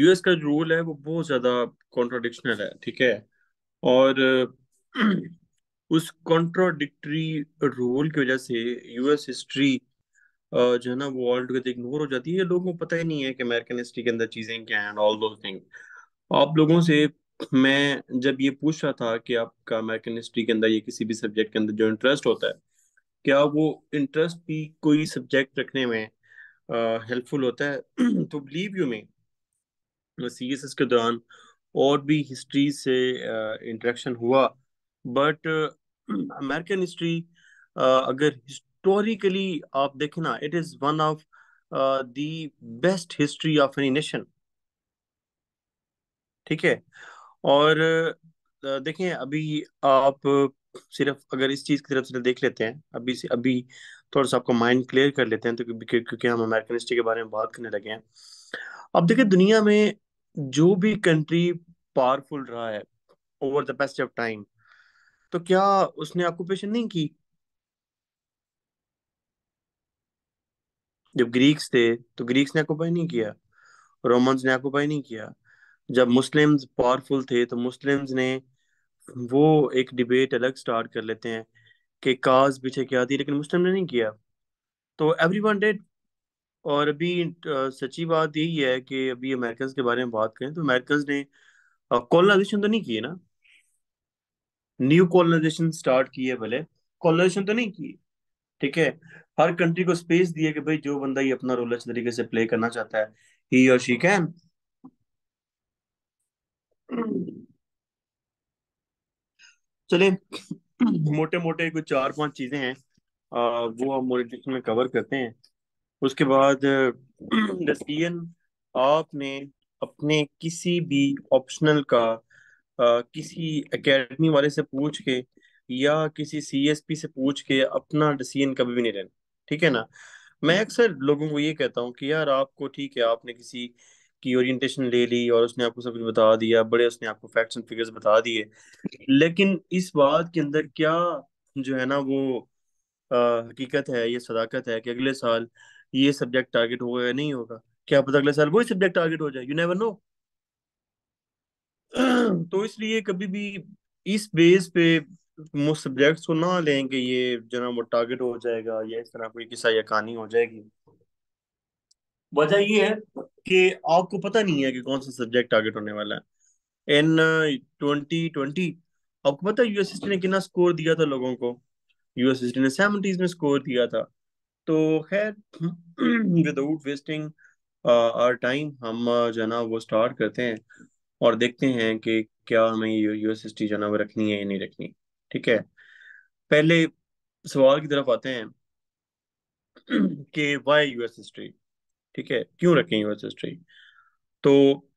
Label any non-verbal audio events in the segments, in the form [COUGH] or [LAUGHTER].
US का जो rule है वो बहुत ज्यादा कॉन्ट्राडिक्शनल है ठीक है और [CLEARS THROAT] उस कॉन्ट्राडिक्टरी रूल की वजह से यूएस हिस्ट्री जो है ना वो वर्ल्ड टुगेदर इग्नोर हो जाती है लोगों को पता ही नहीं है कि अमेरिकन हिस्ट्री के अंदर चीजें क्या हैं ऑल दो थिंग आप लोगों से मैं जब ये पूछ रहा था कि आपका अमेरिकन हिस्ट्री के अंदर या किसी भी सब्जेक्ट के अंदर जो इंटरेस्ट होता है क्या वो इंटरेस्ट भी कोई सब्जेक्ट रखने में हेल्पफुल होता है [CLEARS THROAT] तो बिलीव यू में सी एस एस के दौरान और भी हिस्ट्री से इंटरेक्शन हुआ बट अमेरिकन हिस्ट्री अगर हिस्टोरिकली आप देखें ना it is one of the best history of any nation ठीक है और uh, देखें अभी आप सिर्फ अगर इस चीज़ की तरफ से देख लेते हैं अभी से अभी थोड़ा सा आपको माइंड क्लियर कर लेते हैं तो क्योंकि क्योंकि हम अमेरिकन हिस्ट्री के बारे में बात करने लगे हैं अब देखिए दुनिया में जो भी कंट्री पावरफुल रहा है over the best of time तो क्या उसने ऑक्यूपेशन नहीं की जब ग्रीक्स थे तो ग्रीक्स ने ऑक्यूपाई नहीं किया रोमन्स ने ऑक्यूपाई नहीं किया जब मुस्लिम्स पावरफुल थे तो मुस्लिम्स ने वो एक डिबेट अलग स्टार्ट कर लेते हैं कि काज पीछे क्या थी लेकिन मुस्लिम ने नहीं किया तो एवरीवन वन डेड और अभी सच्ची बात यही है कि अभी अमेरिकन के बारे में बात करें तो अमेरिकन ने कॉलोनाइजेशन तो नहीं किए ना न्यू कॉलोनाइजेशन स्टार्ट की है भले कॉलोनाइजेशन तो नहीं की ठीक है हर कंट्री को स्पेस दिए कि भाई जो बंदा ये अपना रोल अच्छे तरीके से प्ले करना चाहता है ही और शी कैन चले मोटे मोटे कुछ चार पांच चीजें हैं आ, वो हम मोरिटेशन में कवर करते हैं उसके बाद रसलियन [CLEARS THROAT] आपने अपने किसी भी ऑप्शनल का आ, किसी एकेडमी वाले से पूछ के या किसी सीएसपी से पूछ के अपना डिसीजन कभी भी नहीं लेना ठीक है ना मैं हम्म। अक्सर लोगों को ये कहता हूँ कि यार आपको ठीक है आपने किसी की ओरिएंटेशन ले ली और उसने आपको सब कुछ बता दिया बड़े उसने आपको फैक्ट्स एंड फिगर्स बता दिए लेकिन इस बात के अंदर क्या जो है ना वो आ, हकीकत है ये सदाकत है कि अगले साल ये सब्जेक्ट टारगेट होगा या नहीं होगा क्या पता अगले साल वही सब्जेक्ट टारगेट हो जाए यू नेवर नो तो इसलिए कभी भी इस बेस पे मोस्ट सब्जेक्ट को ना लें कि ये जना वो टारगेट हो जाएगा या इस तरह कोई किस्सा या कहानी हो जाएगी वजह ये है कि आपको पता नहीं है कि कौन सा सब्जेक्ट टारगेट होने वाला है इन ट्वेंटी ट्वेंटी आपको पता है यूएसएसटी ने कितना स्कोर दिया था लोगों को यूएसएसटी ने सेवेंटीज में स्कोर दिया था तो खैर विदाउट वेस्टिंग आर टाइम हम uh, ना वो स्टार्ट करते हैं और देखते हैं कि क्या हमें यूएस हिस्ट्री वो रखनी है या नहीं रखनी ठीक है पहले सवाल की तरफ आते हैं कि वाई यूएस हिस्ट्री ठीक है क्यों रखें यूएस हिस्ट्री तो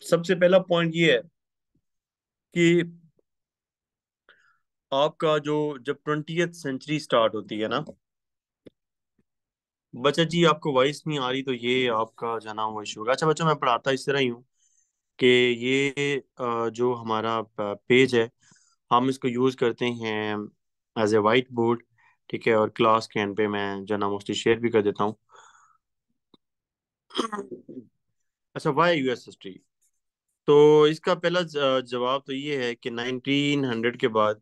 सबसे पहला पॉइंट ये है कि आपका जो जब ट्वेंटी सेंचुरी स्टार्ट होती है ना बच्चा जी आपको वॉइस नहीं आ रही तो ये आपका जाना हुआ इशू होगा अच्छा बच्चा मैं पढ़ाता इस तरह ही हूँ कि ये जो हमारा पेज है हम इसको यूज़ करते हैं एज ए वाइट बोर्ड ठीक है और क्लास के एंड पे मैं जाना मोस्टली शेयर भी कर देता हूँ अच्छा वाई यूएस हिस्ट्री तो इसका पहला जवाब तो ये है कि 1900 के बाद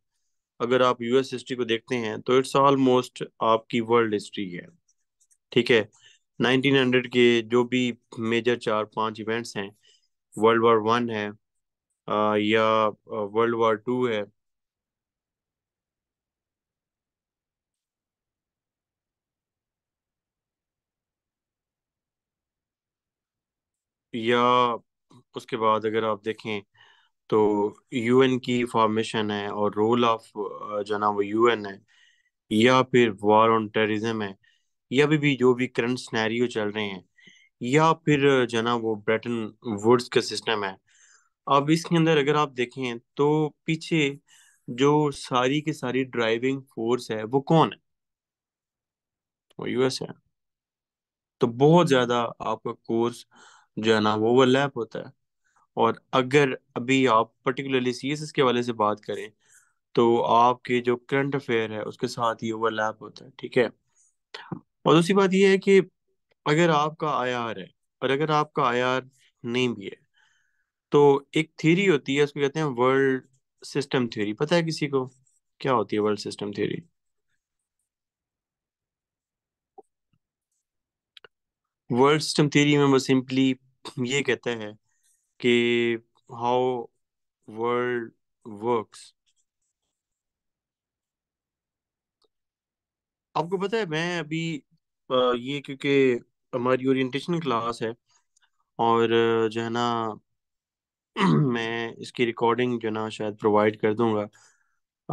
अगर आप यूएस हिस्ट्री को देखते हैं तो इट्स ऑलमोस्ट आपकी वर्ल्ड हिस्ट्री है ठीक है 1900 के जो भी मेजर चार पांच इवेंट्स हैं वर्ल्ड वॉर वन है आ, या वर्ल्ड वॉर टू है या उसके बाद अगर आप देखें तो यूएन की फॉर्मेशन है और रोल ऑफ जो ना वो यूएन है या फिर वॉर ऑन टेररिज्म है या भी, भी जो भी करंट स्नैरियो चल रहे हैं या फिर जनाब वो ब्रेटन वुड्स का सिस्टम है अब इसके अंदर अगर आप देखें तो पीछे जो सारी की सारी ड्राइविंग फोर्स है वो कौन है वो यूएस है तो बहुत ज्यादा आपका कोर्स जो है ना वो ओवरलैप होता है और अगर अभी आप पर्टिकुलरली सी एस एस के वाले से बात करें तो आपके जो करंट अफेयर है उसके साथ ही ओवरलैप होता है ठीक है और दूसरी बात यह है कि अगर आपका आयार है और अगर आपका आयार नहीं भी है तो एक थ्योरी होती है उसको कहते हैं वर्ल्ड सिस्टम थ्योरी पता है किसी को क्या होती है world system theory world system theory में वो सिंपली ये कहता है कि हाउ वर्ल्ड वर्क्स आपको पता है मैं अभी ये क्योंकि हमारी ओरिएंटेशन क्लास है और जो है ना [CLEARS THROAT] मैं इसकी रिकॉर्डिंग जो ना शायद प्रोवाइड कर दूंगा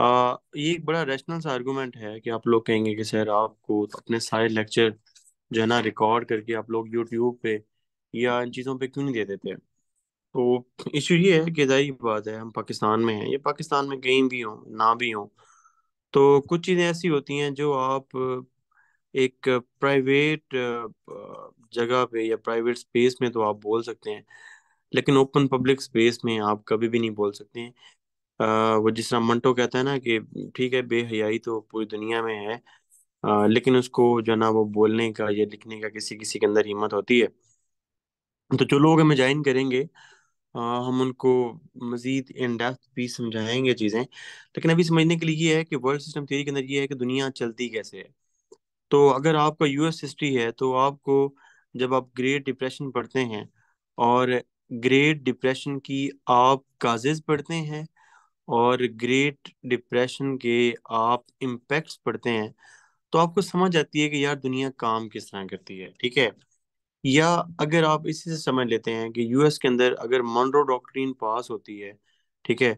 आ, ये एक बड़ा रैशनल सा आर्गूमेंट है कि आप लोग कहेंगे कि सर आपको अपने सारे लेक्चर जो है ना रिकॉर्ड करके आप लोग यूट्यूब पे या इन चीज़ों पे क्यों नहीं दे देते तो इशू ये है कि जाहिर बात है हम पाकिस्तान में हैं ये पाकिस्तान में कहीं भी हों ना भी हों तो कुछ चीज़ें ऐसी होती हैं जो आप एक प्राइवेट जगह पे या प्राइवेट स्पेस में तो आप बोल सकते हैं लेकिन ओपन पब्लिक स्पेस में आप कभी भी नहीं बोल सकते हैं वो जिस तरह मंटो कहता है ना कि ठीक है बेहयाई तो पूरी दुनिया में है आ, लेकिन उसको जो ना वो बोलने का या लिखने का किसी किसी के अंदर हिम्मत होती है तो जो लोग हमें ज्वाइन करेंगे आ, हम उनको मजीद इन डेप्थ भी समझाएंगे चीज़ें लेकिन अभी समझने के लिए ये है कि वर्ल्ड सिस्टम थ्योरी के अंदर ये है कि दुनिया चलती कैसे है तो अगर आपका यूएस हिस्ट्री है तो आपको जब आप ग्रेट डिप्रेशन पढ़ते हैं और ग्रेट डिप्रेशन की आप काजेज पढ़ते हैं और ग्रेट डिप्रेशन के आप इम्पैक्ट्स पढ़ते हैं तो आपको समझ आती है कि यार दुनिया काम किस तरह करती है ठीक है या अगर आप इसी से समझ लेते हैं कि यूएस के अंदर अगर मनरो डॉक्ट्रीन पास होती है ठीक है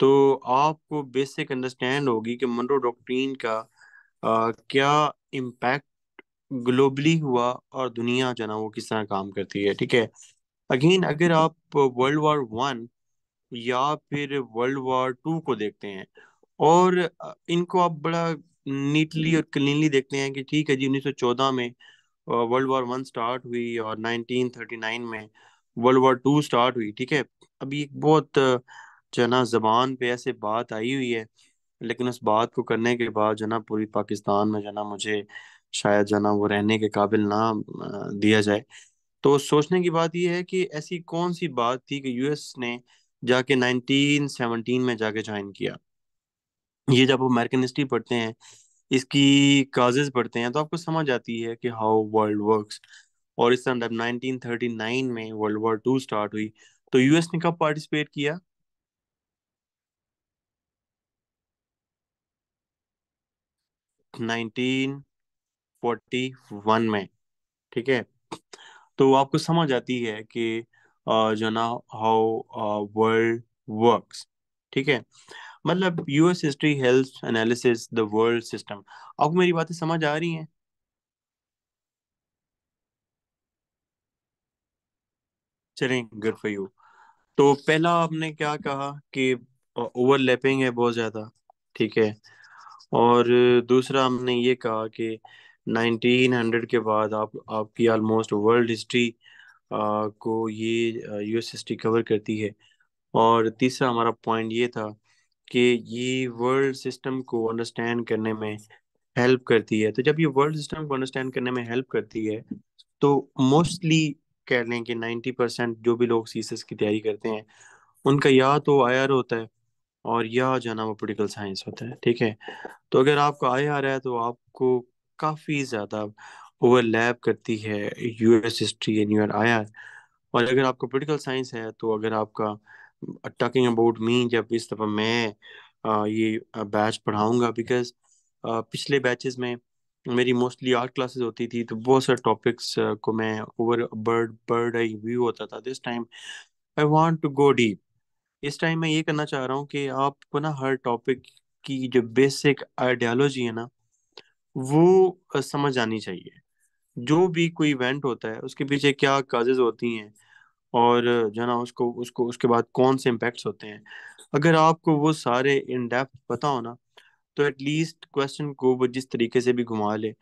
तो आपको बेसिक अंडरस्टैंड होगी कि मनरो डॉक्ट्रीन का आ, क्या इम्पैक्ट ग्लोबली हुआ और दुनिया जो ना वो किस तरह काम करती है ठीक है अगेन अगर आप वर्ल्ड वार वन या फिर वर्ल्ड वार टू को देखते हैं और इनको आप बड़ा नीटली और क्लीनली देखते हैं कि ठीक है जी 1914 में वर्ल्ड वार वन स्टार्ट हुई और 1939 में वर्ल्ड वार टू स्टार्ट हुई ठीक है अभी एक बहुत जो ना जबान पे ऐसे बात आई हुई है लेकिन उस बात को करने के बाद जो ना पूरी पाकिस्तान में जो ना मुझे शायद जो ना वो रहने के काबिल ना दिया जाए तो सोचने की बात यह है कि ऐसी कौन सी बात थी कि यूएस ने जाके 1917 में जाके ज्वाइन किया ये जब अमेरिकन हिस्ट्री पढ़ते हैं इसकी काजेज पढ़ते हैं तो आपको समझ आती है कि हाउ वर्ल्ड वर्क्स और इस तरह जब 1939 में वर्ल्ड वॉर टू स्टार्ट हुई तो यूएस ने कब पार्टिसिपेट किया 1941 में ठीक है तो आपको समझ आती है कि जो ना हाउ वर्ल्ड वर्क्स ठीक है मतलब US history health analysis the world system आपको मेरी बातें समझ आ रही हैं चलें गुड फॉर यू तो पहला आपने क्या कहा कि ओवरलैपिंग है बहुत ज्यादा ठीक है और दूसरा हमने ये कहा कि 1900 के बाद आप आपकी आलमोस्ट वर्ल्ड हिस्ट्री को ये यूएस हिस्ट्री कवर करती है और तीसरा हमारा पॉइंट ये था कि ये वर्ल्ड सिस्टम को अंडरस्टैंड करने में हेल्प करती है तो जब ये वर्ल्ड सिस्टम को अंडरस्टैंड करने में हेल्प करती है तो मोस्टली कह लें कि नाइन्टी परसेंट जो भी लोग सीसेस की तैयारी करते हैं उनका या तो आयर होता है और या जो है ना वो पोलिटिकल साइंस होता है ठीक है तो अगर आपको आई आ रहा है तो आपको काफ़ी ज़्यादा ओवरलैप करती है U S history and your I R और अगर आपका पोलिटिकल साइंस है तो अगर आपका टकिंग अबाउट मी जब इस दफ़ा मैं आ, ये बैच पढ़ाऊँगा बिकॉज पिछले बैचेस में मेरी मोस्टली आर्ट क्लासेस होती थी तो बहुत सारे टॉपिक्स को मैं over bird bird eye view होता था this time I want to go deep this time मैं ये करना चाह रहा हूँ कि आपको ना हर टॉपिक की जो बेसिक आइडियालॉजी है ना वो समझ आनी चाहिए जो भी कोई इवेंट होता है उसके पीछे क्या काजेज होती हैं और जो ना उसको उसको उसके बाद कौन से इम्पैक्ट्स होते हैं अगर आपको वो सारे इन डेप्थ पता हो ना तो एटलीस्ट क्वेश्चन को वो जिस तरीके से भी घुमा ले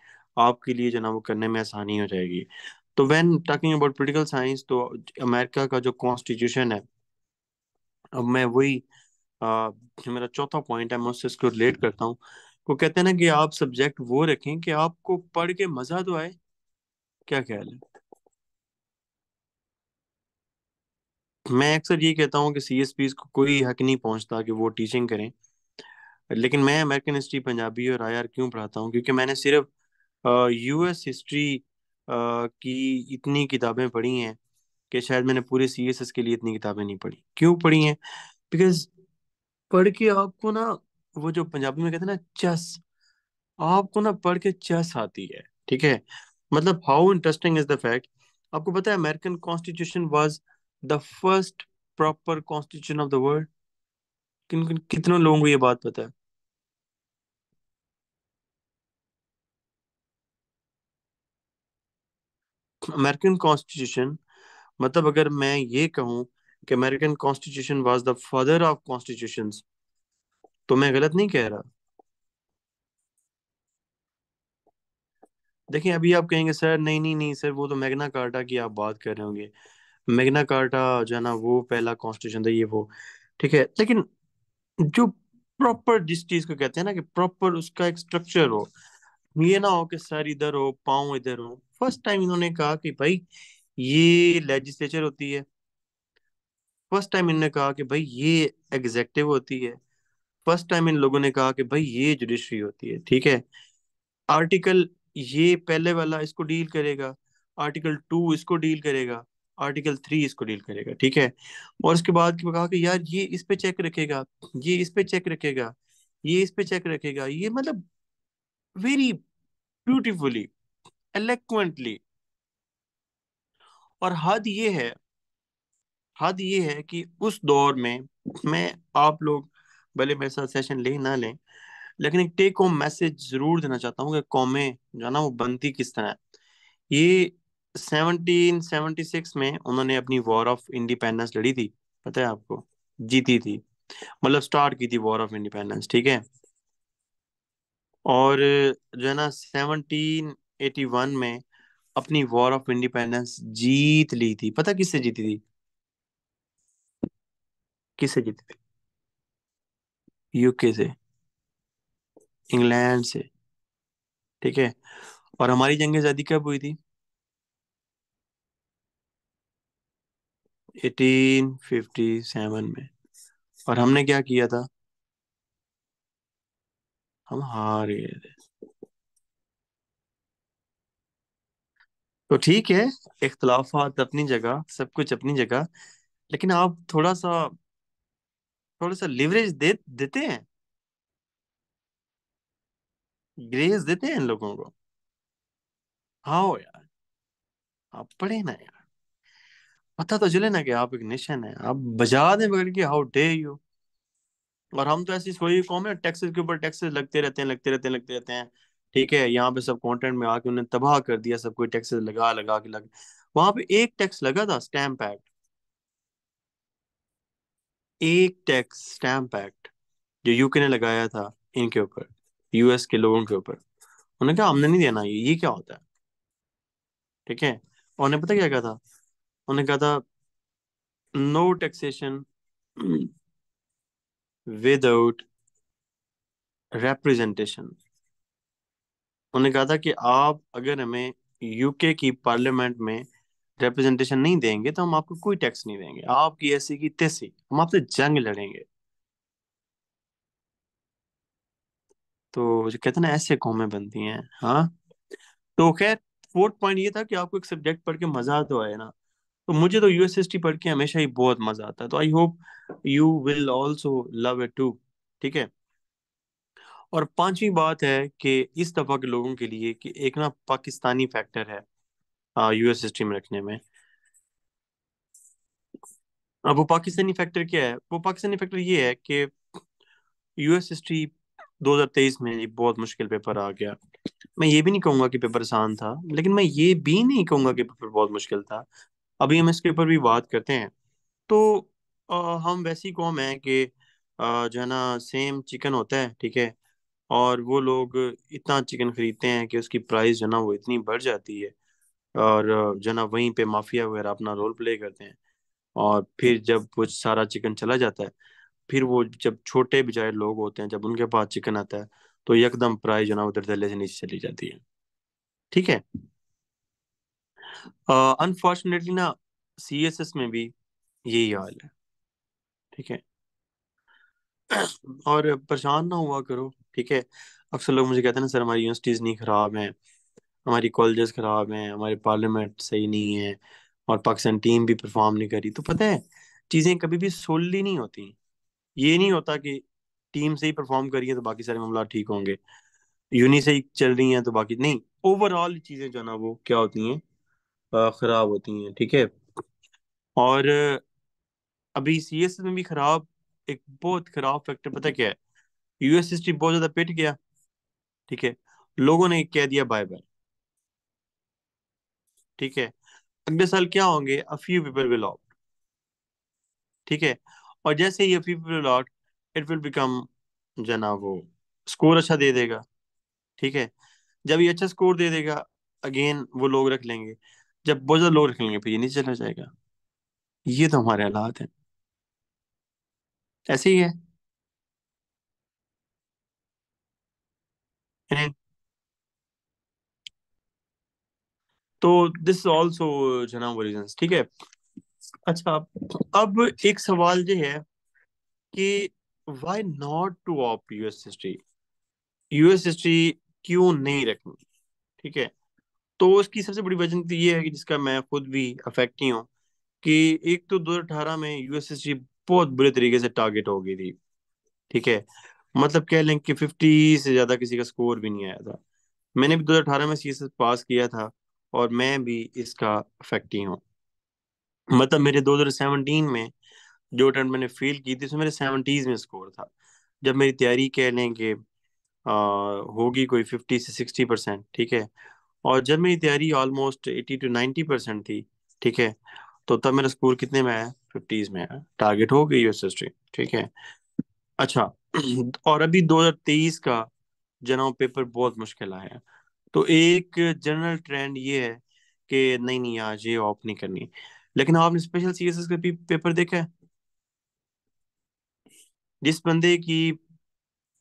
आपके लिए जो ना वो करने में आसानी हो जाएगी तो when talking about political science तो अमेरिका का जो कॉन्स्टिट्यूशन है अब मैं वही मेरा चौथा पॉइंट है मैं उससे इसको रिलेट करता हूँ वो कहते हैं ना कि आप सब्जेक्ट वो रखें कि आपको पढ़ के मजा तो आए क्या ख्याल है मैं अक्सर ये कहता हूँ कि सी एस पी को कोई हक नहीं पहुँचता कि वो टीचिंग करें लेकिन मैं अमेरिकन हिस्ट्री पंजाबी और आई आर क्यों पढ़ाता हूँ क्योंकि मैंने सिर्फ यूएस हिस्ट्री की इतनी किताबें पढ़ी हैं कि शायद मैंने पूरे सी एस एस के लिए इतनी किताबें नहीं पढ़ी क्यों पढ़ी हैं बिकॉज पढ़ के आपको ना वो जो पंजाबी में कहते हैं ना चस आपको ना पढ़ के चस आती है ठीक है मतलब how interesting is the fact आपको पता है American constitution was the first proper constitution of the world कितने लोगों को ये बात पता है अमेरिकन कॉन्स्टिट्यूशन मतलब अगर मैं ये कहूँ कि American constitution was the father of constitution तो मैं गलत नहीं कह रहा देखिए अभी आप कहेंगे सर नहीं नहीं नहीं सर वो तो मैग्ना कार्टा की आप बात कर रहे होंगे मैग्ना कार्टा जो है ना वो पहला कॉन्स्टिट्यूशन था ये वो ठीक है लेकिन जो प्रॉपर जिस चीज को कहते हैं ना कि प्रॉपर उसका एक स्ट्रक्चर हो ये ना हो कि सर इधर हो पाओ इधर हो फर्स्ट टाइम इन्होंने कहा कि भाई ये लेजिस्लेचर होती है फर्स्ट टाइम इन्होंने कहा कि भाई ये एग्जेक्टिव होती है फर्स्ट टाइम इन लोगों ने कहा कि भाई ये जुडिशरी होती है ठीक है आर्टिकल ये पहले वाला इसको डील करेगा आर्टिकल टू इसको डील करेगा आर्टिकल थ्री इसको डील करेगा ठीक है और उसके बाद कहा कि यार ये इस पे चेक रखेगा ये इस पे चेक रखेगा ये इस पे चेक रखेगा ये मतलब वेरी ब्यूटिफुली एलेक्वेंटली और हद ये है हद ये है कि उस दौर में मैं आप लोग भले मेरे साथ सेशन ले ना लें लेकिन एक टेक होम मैसेज जरूर देना चाहता हूँ कि कौमें जो है ना वो बनती किस तरह ये 1776 में उन्होंने अपनी वॉर ऑफ इंडिपेंडेंस लड़ी थी पता है आपको जीती थी मतलब स्टार्ट की थी वॉर ऑफ इंडिपेंडेंस ठीक है और जो है ना 1781 में अपनी वॉर ऑफ इंडिपेंडेंस जीत ली थी पता किससे जीती थी किससे जीती थी यूके से इंग्लैंड से ठीक है और हमारी जंग आजादी कब हुई थी 1857 में और हमने क्या किया था हम हार गए थे तो ठीक है इख्तलाफात अपनी जगह सब कुछ अपनी जगह लेकिन आप थोड़ा सा थोड़ा सा लिवरेज दे देते हैं ग्रेस देते हैं इन लोगों को हाँ यार आप पढ़े ना यार पता तो चले ना कि आप एक निशन है आप बजा दें बगैर कि हाउ डे यू और हम तो ऐसी सोई कौम है टैक्सेस के ऊपर टैक्सेस लगते रहते हैं लगते रहते हैं लगते रहते हैं ठीक है यहाँ पे सब कॉन्टेंट में आके उन्हें तबाह कर दिया सब कोई टैक्सेस लगा लगा के लगा वहां पे एक टैक्स लगा था स्टैम्प एक्ट एक टैक्स स्टैम्प एक्ट जो यूके ने लगाया था इनके ऊपर यूएस के लोगों के ऊपर उन्होंने कहा हमने नहीं देना ये ये क्या होता है ठीक है और उन्हें पता क्या कहा था उन्होंने कहा था नो टैक्सेशन विदाउट रेप्रेजेंटेशन उन्होंने कहा था कि आप अगर हमें यूके की पार्लियामेंट में रिप्रेजेंटेशन नहीं देंगे तो हम आपको कोई टैक्स नहीं देंगे आपकी ऐसी की तैसी हम आपसे जंग लड़ेंगे तो जो कहते हैं ना ऐसे कौमें बनती हैं हाँ तो खैर फोर्थ पॉइंट ये था कि आपको एक सब्जेक्ट पढ़ के मजा तो आए ना तो मुझे तो यूएस हिस्ट्री पढ़ के हमेशा ही बहुत मजा आता है तो I hope you will also love it too ठीक है और पांचवी बात है कि इस दफा के लोगों के लिए कि एक ना पाकिस्तानी फैक्टर है यूएस हिस्ट्री में रखने में अब वो पाकिस्तानी फैक्टर क्या है वो पाकिस्तानी फैक्टर ये है कि यूएस हिस्ट्री 2023 में ये बहुत मुश्किल पेपर आ गया मैं ये भी नहीं कहूँगा कि पेपर आसान था लेकिन मैं ये भी नहीं कहूँगा कि पेपर बहुत मुश्किल था अभी हम इसके ऊपर भी बात करते हैं तो आ, हम वैसी कौम है कि जो है ना सेम चिकन होता है ठीक है और वो लोग इतना चिकन खरीदते हैं कि उसकी प्राइस जो ना वो इतनी बढ़ जाती है और जो ना वहीं पे माफिया वगैरह अपना रोल प्ले करते हैं और फिर जब वो सारा चिकन चला जाता है फिर वो जब छोटे बेचारे लोग होते हैं जब उनके पास चिकन आता है तो यकदम प्राइस जो ना उधर दिल्ली से नीचे चली जाती है ठीक है अनफॉर्चुनेटली ना सी एस एस में भी यही हाल है ठीक है और परेशान ना हुआ करो ठीक है अक्सर लोग मुझे कहते हैं ना सर हमारी यूनिवर्सिटीज़ नहीं ख़राब हैं हमारी कॉलेजेस ख़राब हैं हमारे पार्लियामेंट सही नहीं है और पाकिस्तान टीम भी परफॉर्म नहीं करी तो पता है चीज़ें कभी भी सोलली नहीं होती ये नहीं होता कि टीम से ही परफॉर्म करी है तो बाकी सारे मामला ठीक होंगे यूनि से ही चल रही हैं तो बाकी नहीं ओवरऑल चीज़ें जो है ना वो क्या होती हैं ख़राब होती हैं ठीक है और अभी सी एस में भी ख़राब एक बहुत खराब फैक्टर पता क्या है हिस्ट्री बहुत ज्यादा पेट गया ठीक है लोगों ने कह दिया बाय बाय ठीक है अगले साल क्या होंगे a few people will out ठीक है और जैसे ही a few people out it will become जना वो स्कोर अच्छा दे देगा ठीक है जब ये अच्छा स्कोर दे देगा अगेन वो लोग रख लेंगे जब बहुत ज्यादा लोग रख लेंगे फिर ये नीचे चला जाएगा ये तो हमारे हालात हैं ऐसे ही है तो दिस ऑल्सो जनाब रीजन ठीक है अच्छा अब एक सवाल ये है कि why not to opt US history US history क्यों नहीं रखनी ठीक है तो उसकी सबसे बड़ी वजह तो ये है कि जिसका मैं खुद भी अफेक्ट ही हूँ कि एक तो दो हजार अठारह में यूएस हिस्ट्री बहुत बुरे तरीके से टारगेट हो गई थी ठीक है मतलब कह लें कि फिफ्टी से ज्यादा किसी का स्कोर भी नहीं आया था मैंने भी दो में सी पास किया था और मैं भी इसका अफेक्टी हूँ मतलब मेरे दो में जो अटेंट मैंने फील की थी उसमें मेरे सेवनटीज में स्कोर था जब मेरी तैयारी कह लें कि होगी कोई फिफ्टी से सिक्सटी परसेंट ठीक है और जब मेरी तैयारी almost eighty to ninety percent थी ठीक है तो तब मेरा स्कोर कितने में आया फिफ्टीज में टारगेट हो गई यूएस हिस्ट्री ठीक है अच्छा और अभी 2023 का जनरल पेपर बहुत मुश्किल आया तो एक जनरल ट्रेंड ये है कि नहीं नहीं आज ये ऑफ नहीं करनी लेकिन आपने स्पेशल सीएसएस का भी पेपर देखा है जिस बंदे की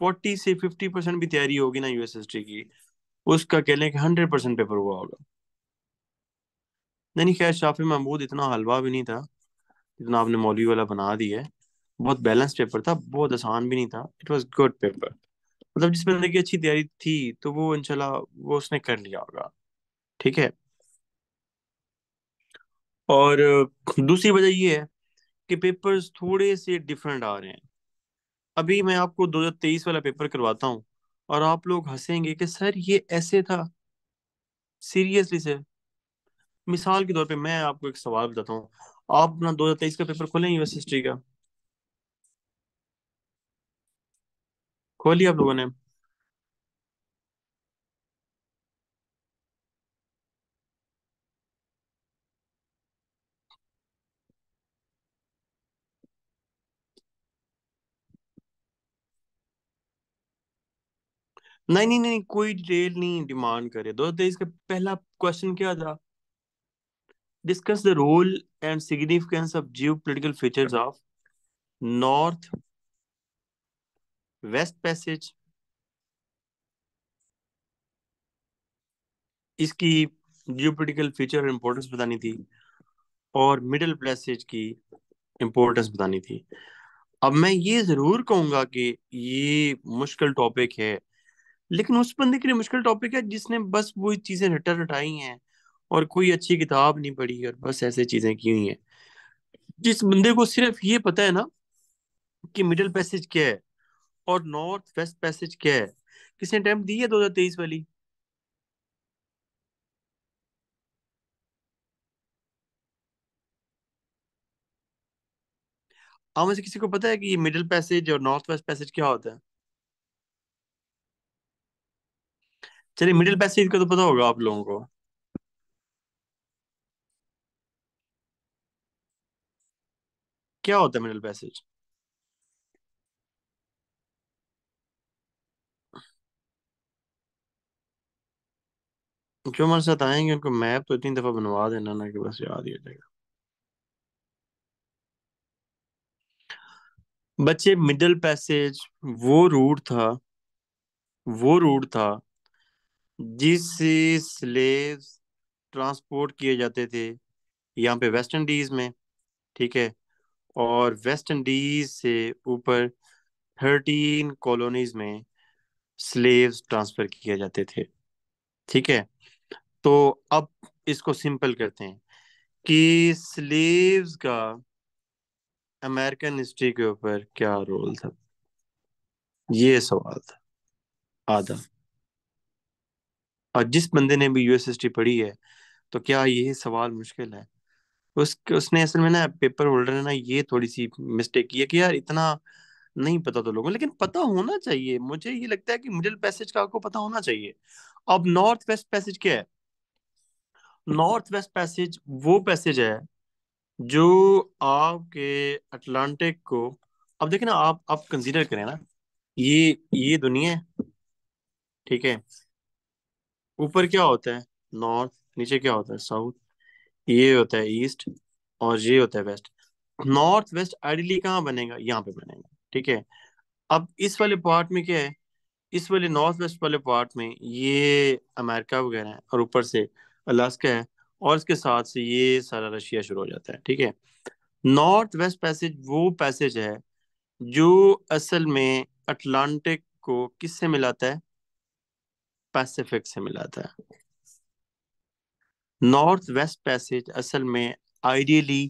फोर्टी से फिफ्टी परसेंट भी तैयारी होगी ना यूएस हिस्ट्री की उसका कह लें कि हंड्रेड परसेंट पेपर हुआ होगा नहीं खैर शाफी महमूद इतना हलवा भी नहीं था जितना आपने मौलवी वाला बना दिया है बहुत बैलेंस पेपर था बहुत आसान भी नहीं था इट वॉज गुड पेपर मतलब जिस बंदे की अच्छी तैयारी थी तो वो इनशाला वो उसने कर लिया होगा ठीक है और दूसरी वजह ये है कि पेपर्स थोड़े से डिफरेंट आ रहे हैं अभी मैं आपको 2023 वाला पेपर करवाता हूँ और आप लोग हंसेंगे कि सर ये ऐसे था सीरियसली सर मिसाल के तौर पे मैं आपको एक सवाल बताता हूँ आप अपना दो हजार तेईस का पेपर खोलें यूएस हिस्ट्री का खोलिए आप लोगों ने नहीं नहीं नहीं कोई डिटेल नहीं डिमांड करे दो हजार तेईस का पहला क्वेश्चन क्या था discuss the role and significance of geopolitical features of North West Passage. इसकी जियोपोलिटिकल फीचर इंपॉर्टेंस बतानी थी और मिडिल पैसेज की इम्पोर्टेंस बतानी थी अब मैं ये ज़रूर कहूंगा कि ये मुश्किल टॉपिक है लेकिन उस बंदे के लिए मुश्किल टॉपिक है जिसने बस वो चीज़ें रटा रटाई हैं और कोई अच्छी किताब नहीं पढ़ी और बस ऐसे चीजें की हुई हैं जिस बंदे को सिर्फ ये पता है ना कि मिडिल पैसेज क्या है और नॉर्थ वेस्ट पैसेज क्या है किसने अटेम्प्ट दी है तेईस वाली आप में से किसी को पता है कि ये मिडिल पैसेज और नॉर्थ वेस्ट पैसेज क्या होता है चलिए मिडिल पैसेज का तो पता होगा आप लोगों को क्या होता है मिडल पैसेज जो हमारे साथ आएंगे उनको मैप तो इतनी दफा बनवा देना ना कि बस याद ही हो जाएगा बच्चे मिडल पैसेज वो रूट था वो रूट था जिससे स्लेव्स ट्रांसपोर्ट किए जाते थे यहाँ पे वेस्ट इंडीज में ठीक है और वेस्ट इंडीज से ऊपर थर्टीन कॉलोनीज में स्लेव्स ट्रांसफर किए जाते थे ठीक है तो अब इसको सिंपल करते हैं कि स्लेव्स का अमेरिकन हिस्ट्री के ऊपर क्या रोल था ये सवाल था आधा और जिस बंदे ने भी यूएस हिस्ट्री पढ़ी है तो क्या यही सवाल मुश्किल है उसके उसने असल में ना पेपर होल्डर ने ना ये थोड़ी सी मिस्टेक की है कि यार इतना नहीं पता तो लोगों लेकिन पता होना चाहिए मुझे ये लगता है कि मिडिल पैसेज का आपको पता होना चाहिए अब नॉर्थ वेस्ट पैसेज क्या है नॉर्थ वेस्ट पैसेज वो पैसेज है जो आपके अटलांटिक को अब देखे ना आप आप कंसीडर करें ना ये ये दुनिया है ठीक है ऊपर क्या होता है नॉर्थ नीचे क्या होता है साउथ ये होता है ईस्ट और ये होता है वेस्ट नॉर्थ वेस्ट आइडियली कहाँ बनेगा यहाँ पे बनेगा ठीक है अब इस वाले पार्ट में क्या है इस वाले नॉर्थ वेस्ट वाले पार्ट में ये अमेरिका वगैरह है और ऊपर से अलास्का है और इसके साथ से ये सारा रशिया शुरू हो जाता है ठीक है नॉर्थ वेस्ट पैसेज वो पैसेज है जो असल में अटलांटिक को किससे मिलाता है पैसिफिक से मिलाता है नॉर्थ वेस्ट पैसेज असल में आइडियली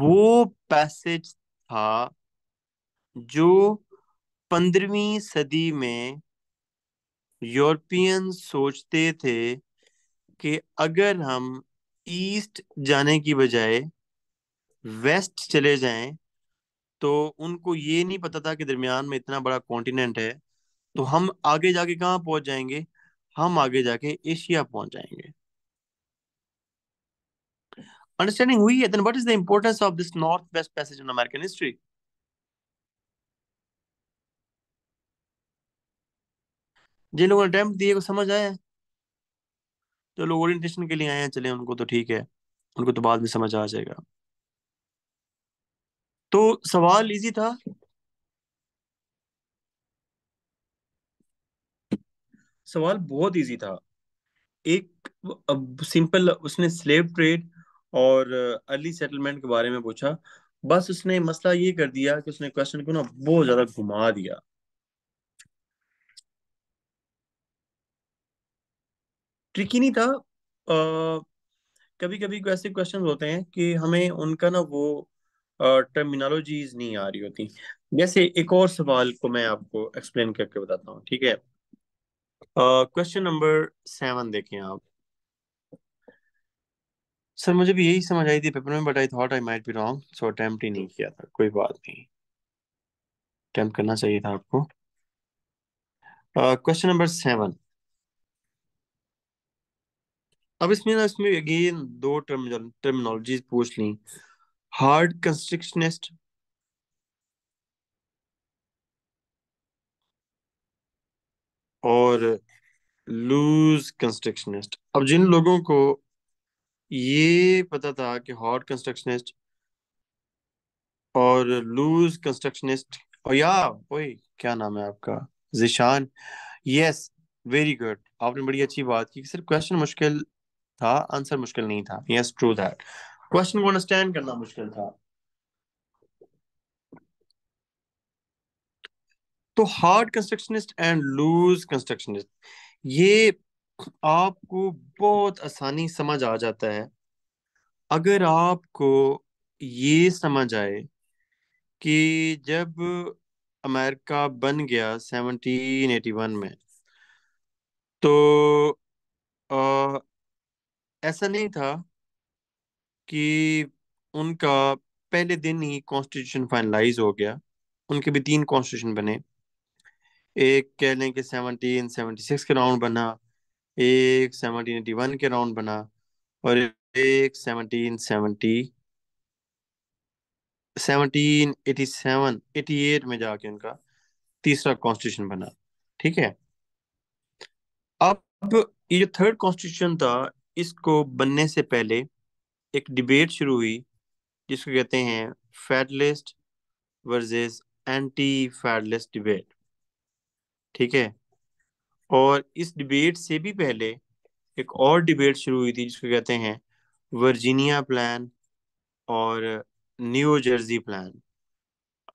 वो पैसेज था जो पंद्रहवीं सदी में यूरोपियन सोचते थे कि अगर हम ईस्ट जाने की बजाय वेस्ट चले जाएं तो उनको ये नहीं पता था कि दरमियान में इतना बड़ा कॉन्टिनेंट है तो हम आगे जाके कहाँ पहुंच जाएंगे हम आगे जाके एशिया पहुंच जाएंगे understanding हुई है then what is the importance of this northwest passage in American history? जिन लोगों ने अटैम्प्ट दिए को समझ आया जो लोग ओरिएंटेशन के लिए आए हैं चले उनको तो ठीक है उनको तो बाद में समझ आ जाएगा तो सवाल इजी था सवाल बहुत इजी था एक सिंपल उसने स्लेव ट्रेड और अर्ली सेटलमेंट के बारे में पूछा बस उसने मसला ये कर दिया कि उसने क्वेश्चन को ना बहुत ज्यादा घुमा दिया ट्रिकी नहीं था आ, कभी कभी तो ऐसे क्वेश्चन होते हैं कि हमें उनका ना वो टर्मिनोलॉजीज नहीं आ रही होती जैसे एक और सवाल को मैं आपको एक्सप्लेन करके बताता हूँ ठीक है क्वेश्चन नंबर सेवन देखें आप सर मुझे भी यही समझ आई थी पेपर में but I thought I might be wrong so attempt ही नहीं किया था कोई बात नहीं अटेम्प्ट करना चाहिए था आपको क्वेश्चन नंबर सेवन अब इसमें ना इसमें अगेन दो टर्मिनोलॉजीज पूछ ली हार्ड कंस्ट्रिक्शनिस्ट और लूज कंस्ट्रिक्शनिस्ट अब जिन लोगों को ये पता था कि हॉट कंस्ट्रक्शनिस्ट और लूज कंस्ट्रक्शनिस्ट और या ओए क्या नाम है आपका जिशान यस वेरी गुड आपने बड़ी अच्छी बात की सिर्फ क्वेश्चन मुश्किल था आंसर मुश्किल नहीं था यस ट्रू दैट क्वेश्चन को अंडरस्टैंड करना मुश्किल था तो hard constructionist and loose constructionist ये आपको बहुत आसानी समझ आ जाता है अगर आपको ये समझ आए कि जब अमेरिका बन गया सेवनटीन एटी वन में तो आ, ऐसा नहीं था कि उनका पहले दिन ही कॉन्स्टिट्यूशन फाइनलाइज हो गया उनके भी तीन कॉन्स्टिट्यूशन बने एक कह लें कि सेवनटीन सेवनटी सिक्स के राउंड बना एक सेवनटीन एटी वन के राउंड बना और एक seventeen seventy seventeen eighty seven eighty eight में जाके उनका तीसरा कॉन्स्टिट्यूशन बना ठीक है अब ये जो थर्ड कॉन्स्टिट्यूशन था इसको बनने से पहले एक डिबेट शुरू हुई जिसको कहते हैं federalist versus anti federalist debate ठीक है और इस डिबेट से भी पहले एक और डिबेट शुरू हुई थी जिसको कहते हैं वर्जीनिया प्लान और न्यू जर्सी प्लान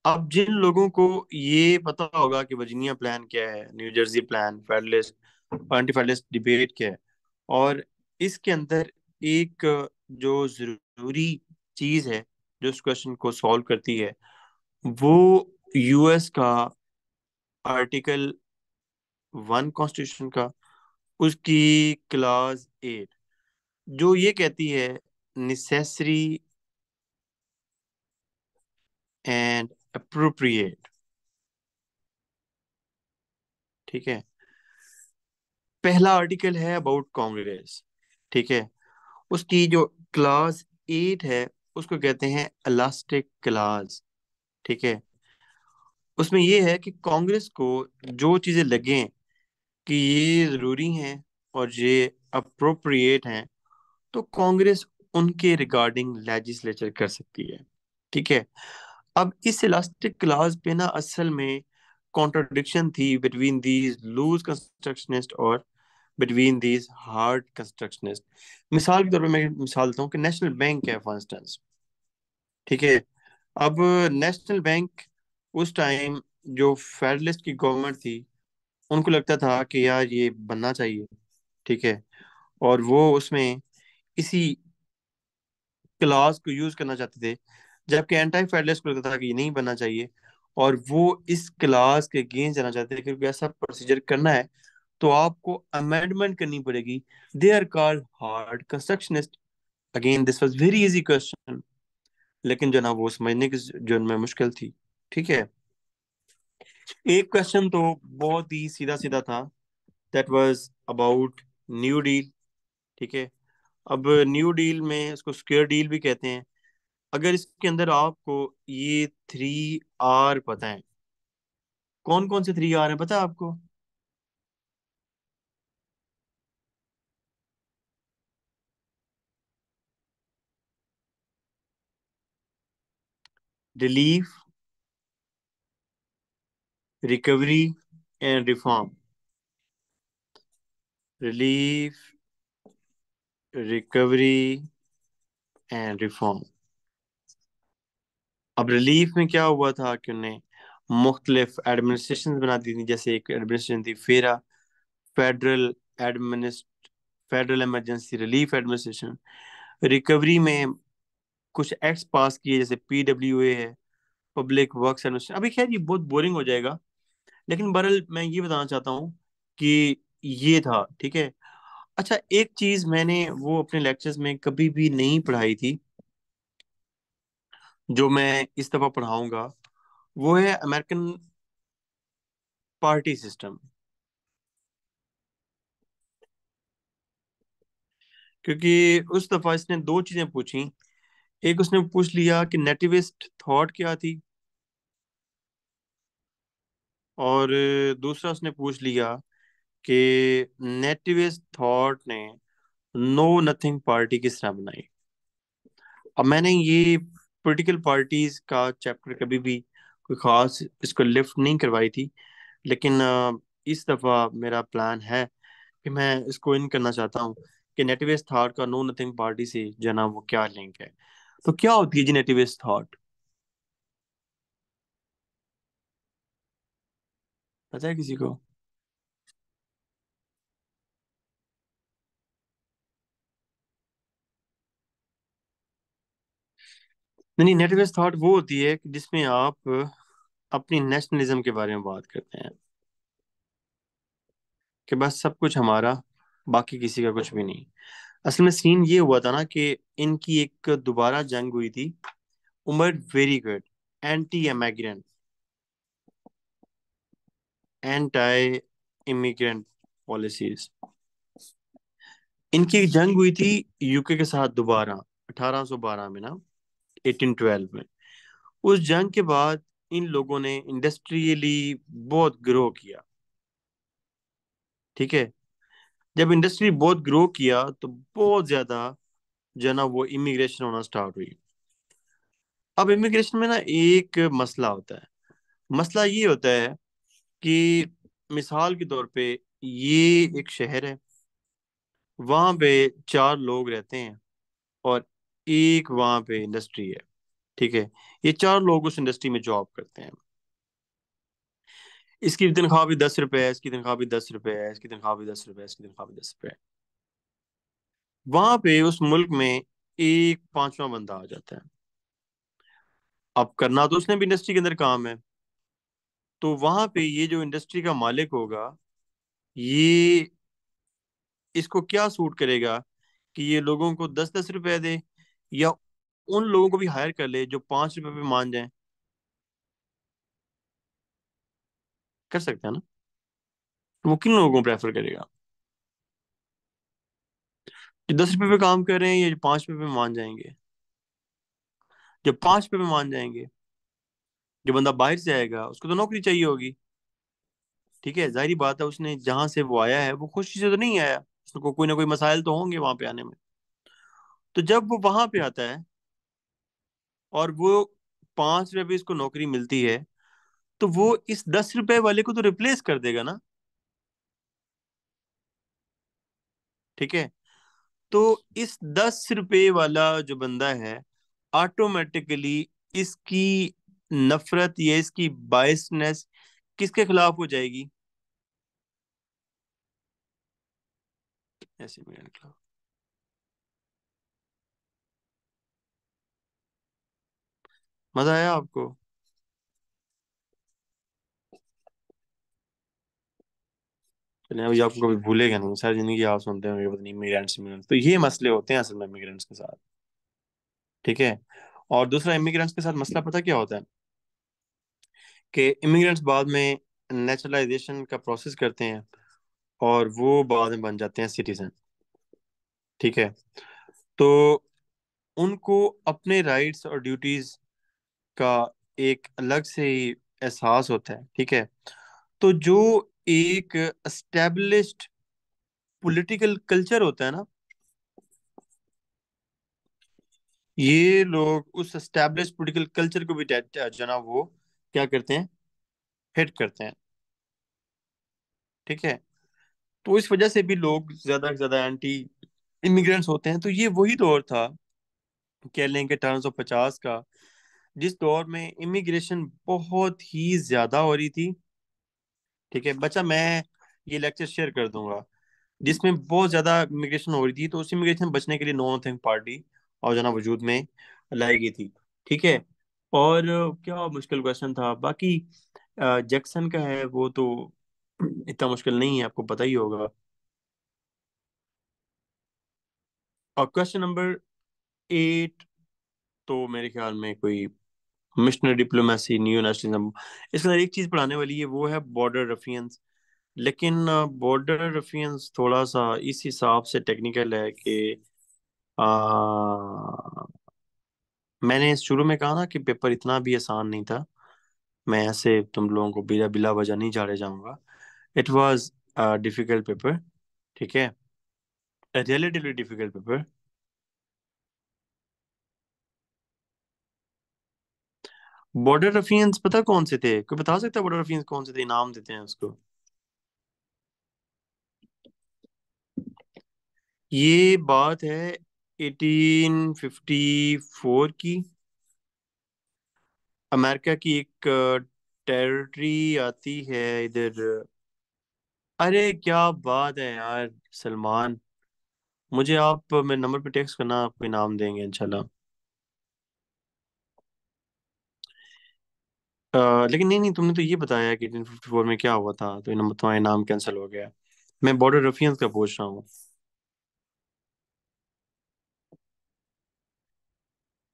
अब जिन लोगों को ये पता होगा कि वर्जीनिया प्लान क्या है New Jersey Plan federalist anti federalist debate क्या है और इसके अंदर एक जो ज़रूरी चीज़ है जो इस क्वेश्चन को सॉल्व करती है वो यूएस का आर्टिकल वन कॉन्स्टिट्यूशन का उसकी क्लास एट जो ये कहती है नेसेसरी एंड अप्रोप्रिएट ठीक है पहला आर्टिकल है अबाउट कांग्रेस ठीक है उसकी जो क्लास एट है उसको कहते हैं इलास्टिक क्लास ठीक है उसमें यह है कि कांग्रेस को जो चीजें लगें कि ये ज़रूरी हैं और ये अप्रोप्रिएट हैं तो कांग्रेस उनके रिगार्डिंग लेजिस्लेचर कर सकती है ठीक है अब इस इलास्टिक क्लाज पे ना असल में कॉन्ट्रोडिक्शन थी बिटवीन दीज लूज कंस्ट्रक्शनिस्ट और बिटवीन दीज हार्ड कंस्ट्रक्शनिस्ट मिसाल के तौर पर मैं मिसाल देता हूँ कि नेशनल बैंक है फॉर इंस्टेंस ठीक है अब नेशनल बैंक उस टाइम जो फेडरलिस्ट की गवर्नमेंट थी उनको लगता था कि यार ये बनना चाहिए ठीक है और वो उसमें इसी क्लास को यूज करना चाहते थे जबकि एंटी फेडरलिस्ट को लगता था कि ये नहीं बनना चाहिए और वो इस क्लास के अगेंस्ट जाना चाहते थे क्योंकि ऐसा प्रोसीजर करना है तो आपको अमेंडमेंट करनी पड़ेगी they are call hard constructionist again this was very easy question लेकिन जो ना वो समझने की जो उनमें मुश्किल थी ठीक है एक क्वेश्चन तो बहुत ही सीधा सीधा था that was about New Deal ठीक है अब न्यू डील में इसको स्क्वेयर डील भी कहते हैं अगर इसके अंदर आपको ये थ्री आर पता है कौन कौन से थ्री आर हैं पता है आपको relief recovery and reform. Relief, recovery and reform. अब रिलीफ में क्या हुआ था कि उन्हें मुख्तलिफ एडमिनिस्ट्रेशन बना दी थी जैसे एक एडमिनिस्ट्रेशन थी FERA federal administ federal emergency relief administration recovery में कुछ एक्ट्स पास किए जैसे पी डब्ल्यू ए है पब्लिक वर्क्स एडमिनिस्ट्रेशन अभी खैर ये बहुत बोरिंग हो जाएगा लेकिन बरल मैं ये बताना चाहता हूँ कि ये था ठीक है अच्छा एक चीज मैंने वो अपने लेक्चर्स में कभी भी नहीं पढ़ाई थी जो मैं इस दफा पढ़ाऊंगा वो है अमेरिकन पार्टी सिस्टम क्योंकि उस दफा इसने दो चीजें पूछी एक उसने पूछ लिया कि नेटिविस्ट थॉट क्या थी और दूसरा उसने पूछ लिया कि नेटिविस्ट थॉट ने नो नथिंग पार्टी किस तरह बनाई अब मैंने ये पोलिटिकल पार्टीज का चैप्टर कभी भी कोई ख़ास इसको लिफ्ट नहीं करवाई थी लेकिन इस दफ़ा मेरा प्लान है कि मैं इसको इन करना चाहता हूँ कि नेटिविस्ट थॉट का नो नथिंग पार्टी से जो ना वो क्या लिंक है तो क्या होती है जी नेटिविस्ट थॉट पता है किसी को नहीं नेटिविस्ट थॉट वो होती है जिसमें आप अपनी नेशनलिज्म के बारे में बात करते हैं कि बस सब कुछ हमारा बाकी किसी का कुछ भी नहीं असल में सीन ये हुआ था ना कि इनकी एक दोबारा जंग हुई थी Umar very good anti emigrant anti immigrant policies इनकी जंग हुई थी यूके के साथ दोबारा 1812 में ना 1812 में उस जंग के बाद इन लोगों ने इंडस्ट्रियली बहुत ग्रो किया ठीक है जब इंडस्ट्री बहुत ग्रो किया तो बहुत ज्यादा जो है ना वो इमिग्रेशन होना स्टार्ट हुई अब इमिग्रेशन में ना एक मसला होता है मसला ये होता है कि मिसाल के तौर पे ये एक शहर है वहाँ पे चार लोग रहते हैं और एक वहाँ पे इंडस्ट्री है ठीक है ये चार लोग उस इंडस्ट्री में जॉब करते हैं इसकी तनख्वाह भी दस रुपए है इसकी तनख्वाह भी दस रुपए है इसकी तनख्वाह भी दस रुपए है इसकी तनख्वाह भी दस रुपए है वहां पे उस मुल्क में एक पांचवा बंदा आ जाता है अब करना तो उसने भी इंडस्ट्री के अंदर काम है तो वहां पे ये जो इंडस्ट्री का मालिक होगा ये इसको क्या सूट करेगा कि ये लोगों को दस दस रुपए दे या उन लोगों को भी हायर कर ले जो पांच रुपए पे मान जाए कर सकते हैं ना तो वो किन लोगों को प्रेफर करेगा जो दस रुपए पे काम कर रहे हैं ये जो पांच रुपए पे मान जाएंगे जो पांच रुपए पे मान जाएंगे जो बंदा बाहर से आएगा उसको तो नौकरी चाहिए होगी ठीक है जाहिर बात है उसने जहां से वो आया है वो खुशी से तो नहीं आया उसको कोई ना कोई मसाइल तो होंगे वहां पे आने में तो जब वो वहां पे आता है और वो पांच रुपए पे इसको नौकरी मिलती है तो वो इस दस रुपए वाले को तो रिप्लेस कर देगा ना ठीक है तो इस दस रुपए वाला जो बंदा है ऑटोमेटिकली इसकी नफरत ये इसकी बायसनेस किसके खिलाफ हो जाएगी ऐसे मेरे खिलाफ मजा आया आपको चलिए अभी आपको कभी भूलेगा नहीं सारी जिंदगी आप सुनते होंगे पता नहीं इमिग्रेंट्स इमिग्रेंट्स तो ये मसले होते हैं असल में इमिग्रेंट्स के साथ ठीक है और दूसरा इमिग्रेंट्स के साथ मसला पता क्या होता है कि इमिग्रेंट्स बाद में नेचुरलाइजेशन का प्रोसेस करते हैं और वो बाद में बन जाते हैं सिटीजन ठीक है तो उनको अपने राइट्स और ड्यूटीज का एक अलग से ही एहसास होता है ठीक है तो जो एक एस्टेब्लिश्ड पॉलिटिकल कल्चर होता है ना ये लोग उस एस्टेब्लिश्ड पॉलिटिकल कल्चर को भी ना वो क्या करते हैं हिट करते हैं ठीक है तो इस वजह से भी लोग ज्यादा से ज्यादा एंटी इमिग्रेंट्स होते हैं तो ये वही दौर था कह लें कि अठारह सौ पचास का जिस दौर में इमिग्रेशन बहुत ही ज्यादा हो रही थी ठीक है बच्चा मैं ये लेक्चर शेयर कर दूंगा जिसमें बहुत ज्यादा इमिग्रेशन हो रही थी तो उस इमिग्रेशन बचने के लिए नॉन थिंग पार्टी और जाना वजूद में लाई गई थी ठीक है और क्या मुश्किल क्वेश्चन था बाकी जैक्सन का है वो तो [CLEARS THROAT] इतना मुश्किल नहीं है आपको पता ही होगा और क्वेश्चन नंबर एट तो मेरे ख्याल में कोई मिशनरी डिप्लोमेसी न्यू नेशनलिज्म इसके अंदर एक चीज़ पढ़ाने वाली है वो है बॉर्डर रफियंस लेकिन बॉर्डर रफियंस थोड़ा सा इस हिसाब से टेक्निकल है कि आ, मैंने शुरू में कहा ना कि पेपर इतना भी आसान नहीं था मैं ऐसे तुम लोगों को बिला बिला वजह नहीं जाड़े जाऊंगा इट वॉज डिफिकल्ट पेपर ठीक है relatively difficult paper border ruffians पता कौन से थे कोई बता सकता है बॉर्डर रफियंस कौन से थे इनाम देते हैं उसको ये बात है 1854 की अमेरिका की एक टेरिटरी आती है इधर अरे क्या बात है यार सलमान मुझे आप मेरे नंबर पे टेक्स्ट करना आपको इनाम देंगे इंशाल्लाह लेकिन नहीं नहीं तुमने तो ये बताया कि 1854 में क्या हुआ था तो नंबर तो इनाम कैंसिल हो गया मैं बॉर्डर रफियंस का पूछ रहा हूँ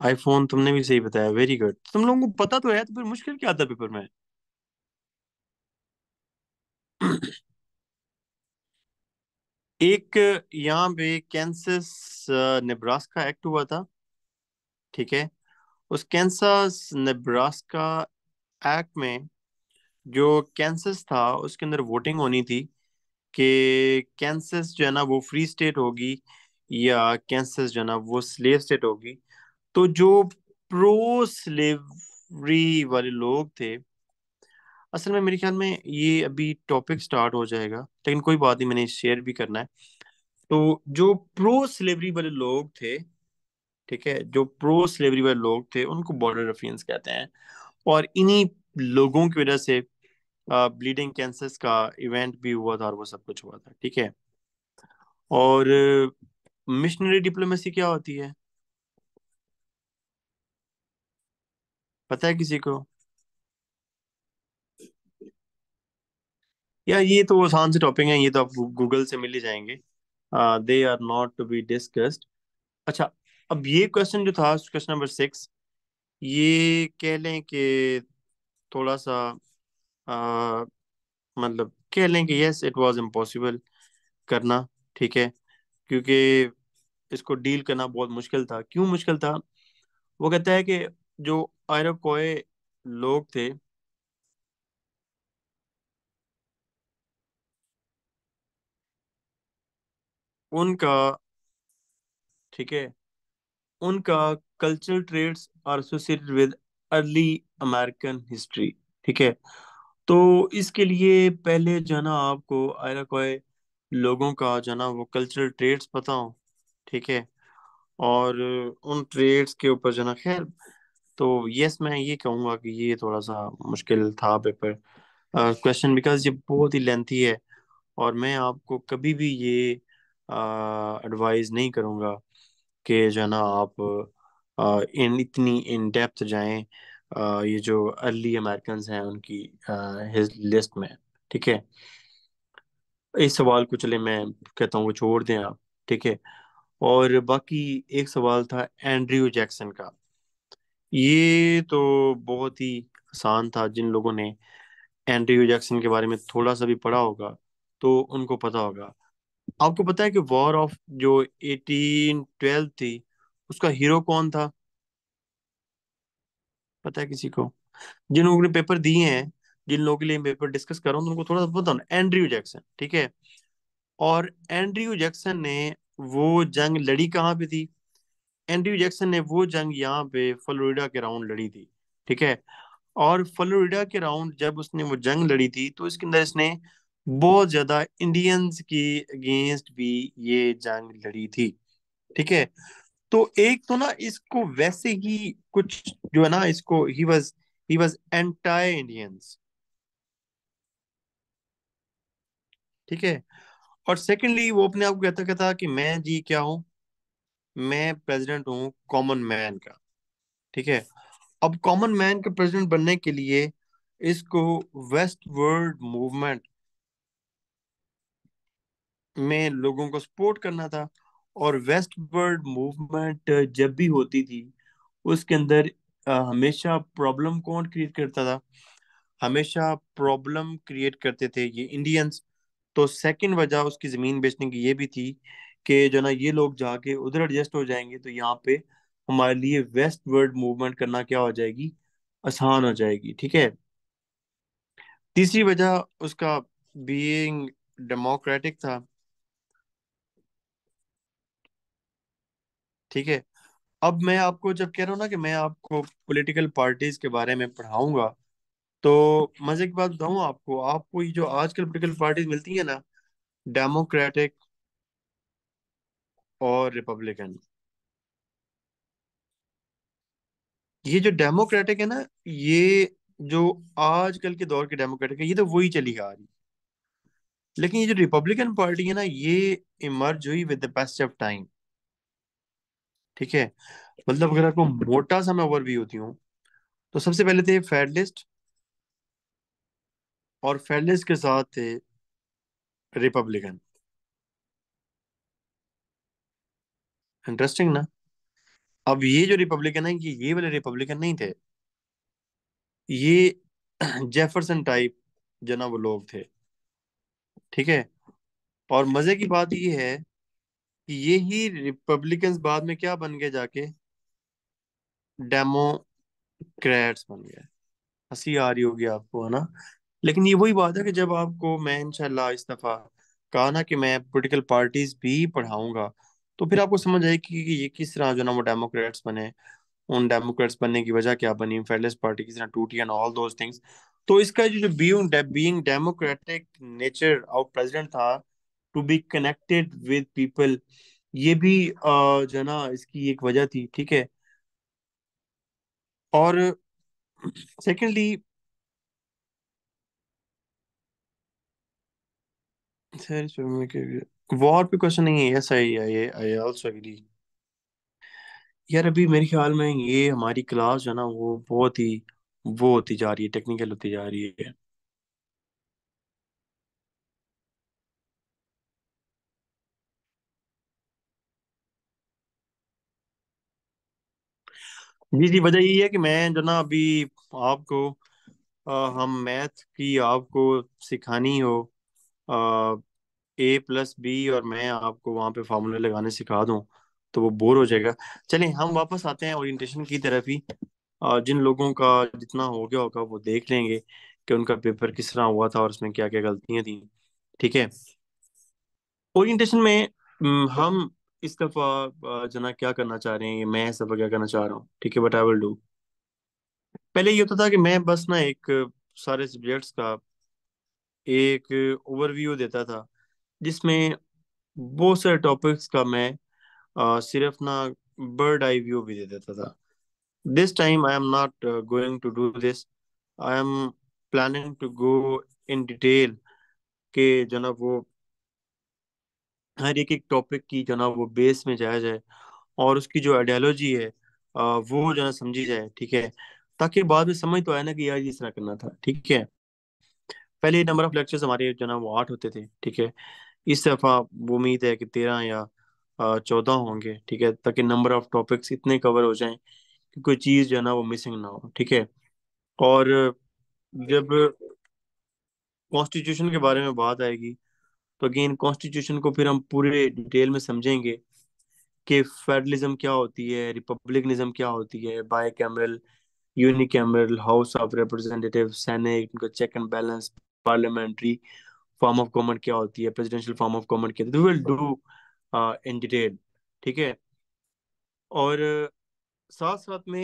आईफोन तुमने भी सही बताया वेरी गुड तुम लोगों को पता तो है तो फिर मुश्किल क्या था पेपर में एक यहाँ पे कैंसस नेब्रास्का एक्ट हुआ था ठीक है उस कैंसस नेब्रास्का एक्ट में जो कैंसस था उसके अंदर वोटिंग होनी थी कि कैंसस जो है ना वो फ्री स्टेट होगी या कैंसस जो है ना वो स्लेव स्टेट होगी तो जो प्रो स्लेवरी वाले लोग थे असल में मेरे ख्याल में ये अभी टॉपिक स्टार्ट हो जाएगा लेकिन कोई बात नहीं मैंने शेयर भी करना है तो जो प्रो स्लेवरी वाले लोग थे ठीक है जो प्रो स्लेवरी वाले लोग थे उनको बॉर्डर रेफरेंस कहते हैं और इन्हीं लोगों की वजह से ब्लीडिंग कैंसर का इवेंट भी हुआ था और वो सब कुछ हुआ था ठीक है और मिशनरी डिप्लोमेसी क्या होती है पता है किसी को या ये तो आसान से टॉपिक है ये तो आप गूगल से मिल ही जाएंगे they are not to be discussed अच्छा अब ये क्वेश्चन जो था क्वेश्चन नंबर सिक्स ये कह लें कि थोड़ा सा आ, मतलब कह लें कि यस इट वाज इम्पॉसिबल करना ठीक है क्योंकि इसको डील करना बहुत मुश्किल था क्यों मुश्किल था वो कहता है कि जो आयरकोए लोग थे उनका ठीक है उनका cultural traits are associated with early American history ठीक है तो इसके लिए पहले जाना आपको आयरकोए लोगों का जाना वो कल्चरल ट्रेड्स पता हो ठीक है और उन ट्रेड्स के ऊपर जाना खैर तो यस मैं ये कहूँगा कि ये थोड़ा सा मुश्किल था पेपर क्वेश्चन बिकॉज ये बहुत ही लेंथी है और मैं आपको कभी भी ये एडवाइज uh, नहीं करूँगा कि जो है ना आप uh, इन इतनी इन डेप्थ जाएं uh, ये जो अर्ली अमेरिकन हैं उनकी हिज uh, लिस्ट में ठीक है इस सवाल को चले मैं कहता हूँ वो छोड़ दें आप ठीक है और बाकी एक सवाल था एंड्रयू जैक्सन का ये तो बहुत ही आसान था जिन लोगों ने एंड्री जैक्सन के बारे में थोड़ा सा भी पढ़ा होगा तो उनको पता होगा आपको पता है कि वॉर ऑफ जो एटीन ट्वेल्व थी उसका हीरो कौन था पता है किसी को जिन लोगों ने पेपर दिए हैं जिन लोगों के लिए पेपर डिस्कस कर रहा हूँ तो उनको थोड़ा सा पता होना एंड्रयू जैक्सन ठीक है और एंड्रयू जैक्सन ने वो जंग लड़ी कहाँ पे थी एंड्रयू जैक्सन ने वो जंग यहाँ पे फ्लोरिडा के राउंड लड़ी थी ठीक है और फ्लोरिडा के राउंड जब उसने वो जंग लड़ी थी तो इसके अंदर इसने बहुत ज्यादा इंडियंस की अगेंस्ट भी ये जंग लड़ी थी ठीक है तो एक तो ना इसको वैसे ही कुछ जो है ना इसको he was he was anti Indians ठीक है और सेकेंडली वो अपने आप को कहता कहता कि मैं जी क्या हूं मैं प्रेसिडेंट हूँ कॉमन मैन का ठीक है अब कॉमन मैन का प्रेसिडेंट बनने के लिए इसको वेस्ट वर्ल्ड मूवमेंट में लोगों को सपोर्ट करना था और वेस्ट वर्ल्ड मूवमेंट जब भी होती थी उसके अंदर हमेशा प्रॉब्लम कौन क्रिएट करता था हमेशा प्रॉब्लम क्रिएट करते थे ये इंडियंस तो सेकंड वजह उसकी ज़मीन बेचने की ये भी थी कि जो ना ये लोग जाके उधर एडजस्ट हो जाएंगे तो यहाँ पे हमारे लिए वेस्ट वर्ड मूवमेंट करना क्या हो जाएगी आसान हो जाएगी ठीक है तीसरी वजह उसका बीइंग डेमोक्रेटिक था ठीक है अब मैं आपको जब कह रहा हूँ ना कि मैं आपको पॉलिटिकल पार्टीज के बारे में पढ़ाऊंगा तो मजे की बात बताऊँ आपको आपको ये जो आजकल पॉलिटिकल पार्टीज मिलती है ना डेमोक्रेटिक और रिपब्लिकन ये जो डेमोक्रेटिक है ना ये जो आजकल के दौर के डेमोक्रेटिक है ये तो वही चली आ रही लेकिन ये जो रिपब्लिकन पार्टी है ना ये इमर्ज हुई with the passage of time ठीक है मतलब अगर आपको मोटा सा मैं ओवरव्यू होती हूँ तो सबसे पहले थे फेडरलिस्ट और फेडरलिस्ट के साथ थे रिपब्लिकन इंटरेस्टिंग ना अब ये जो रिपब्लिकन है ये ये वाले रिपब्लिकन नहीं थे ये जेफरसन टाइप जना वो लोग थे ठीक है और मजे की बात ये है कि ये ही रिपब्लिकन बाद में क्या बन गए जाके डेमोक्रेट्स बन गए हंसी आ रही होगी आपको है ना लेकिन ये वही बात है कि जब आपको मैं इनशाला इस दफा कहा ना कि मैं पोलिटिकल पार्टीज भी पढ़ाऊंगा तो फिर आपको समझ आएगी कि, कि ये किस तरह जो ना वो डेमोक्रेट्स बने उन डेमोक्रेट्स बनने की वजह क्या बनी फेडरल पार्टी किस तरह टूटी एंड ऑल दोज थिंग्स तो इसका जो जो being being democratic nature of president था to be connected with people ये भी जो ना इसकी एक वजह थी ठीक है और सेकेंडली सर सुन के वॉर पे क्वेश्चन नहीं है यस सही है आई आल्सो एग्री यार अभी मेरे ख्याल में ये हमारी क्लास जो है ना वो बहुत ही वो होती जा रही है टेक्निकल होती जा रही है जी जी वजह ये है कि मैं जो ना अभी आपको आ, हम मैथ की आपको सिखानी हो ए प्लस बी और मैं आपको वहां पे फार्मूला लगाने सिखा दूं तो वो बोर हो जाएगा चलें हम वापस आते हैं ओरिएंटेशन की तरफ ही जिन लोगों का जितना हो गया होगा वो देख लेंगे कि उनका पेपर किस तरह हुआ था और उसमें क्या क्या गलतियां थी ठीक है ओरिएंटेशन में हम इस दफ़ा जना क्या करना चाह रहे हैं मैं इस दफ़ा क्या करना चाह रहा हूँ ठीक है बट आई विल डू पहले ये होता था कि मैं बस ना एक सारे सब्जेक्ट्स का एक ओवरव्यू देता था जिसमें बहुत सारे टॉपिक्स का मैं आ, सिर्फ ना बर्ड आई व्यू भी दे देता था this time I am not going to do this I am planning to go in detail के जो ना वो हर एक एक टॉपिक की जो ना वो बेस में जाया जाए और उसकी जो आइडियोलॉजी है वो जो ना समझी जाए ठीक है ताकि बाद में समझ तो आए ना कि यार इस तरह करना था ठीक है पहले नंबर ऑफ लेक्चर्स हमारे जो ना वो आठ होते थे ठीक है इस दफा उम्मीद है कि तेरह या चौदह होंगे ठीक है ताकि नंबर ऑफ टॉपिक्स इतने कवर हो जाएं कि कोई चीज़ जो है ना वो मिसिंग ना हो ठीक है और जब कॉन्स्टिट्यूशन के बारे में बात आएगी तो अगेन कॉन्स्टिट्यूशन को फिर हम पूरे डिटेल में समझेंगे कि फेडरलिज्म क्या होती है रिपब्लिकनिज्म क्या होती है bicameral unicameral house of representative सैनिक उनका check and balance parliamentary form of government क्या होती है प्रेसिडेंशियल फॉर्म ऑफ गवर्नमेंट क्या होती है विल डू इन डिटेल ठीक है और साथ साथ में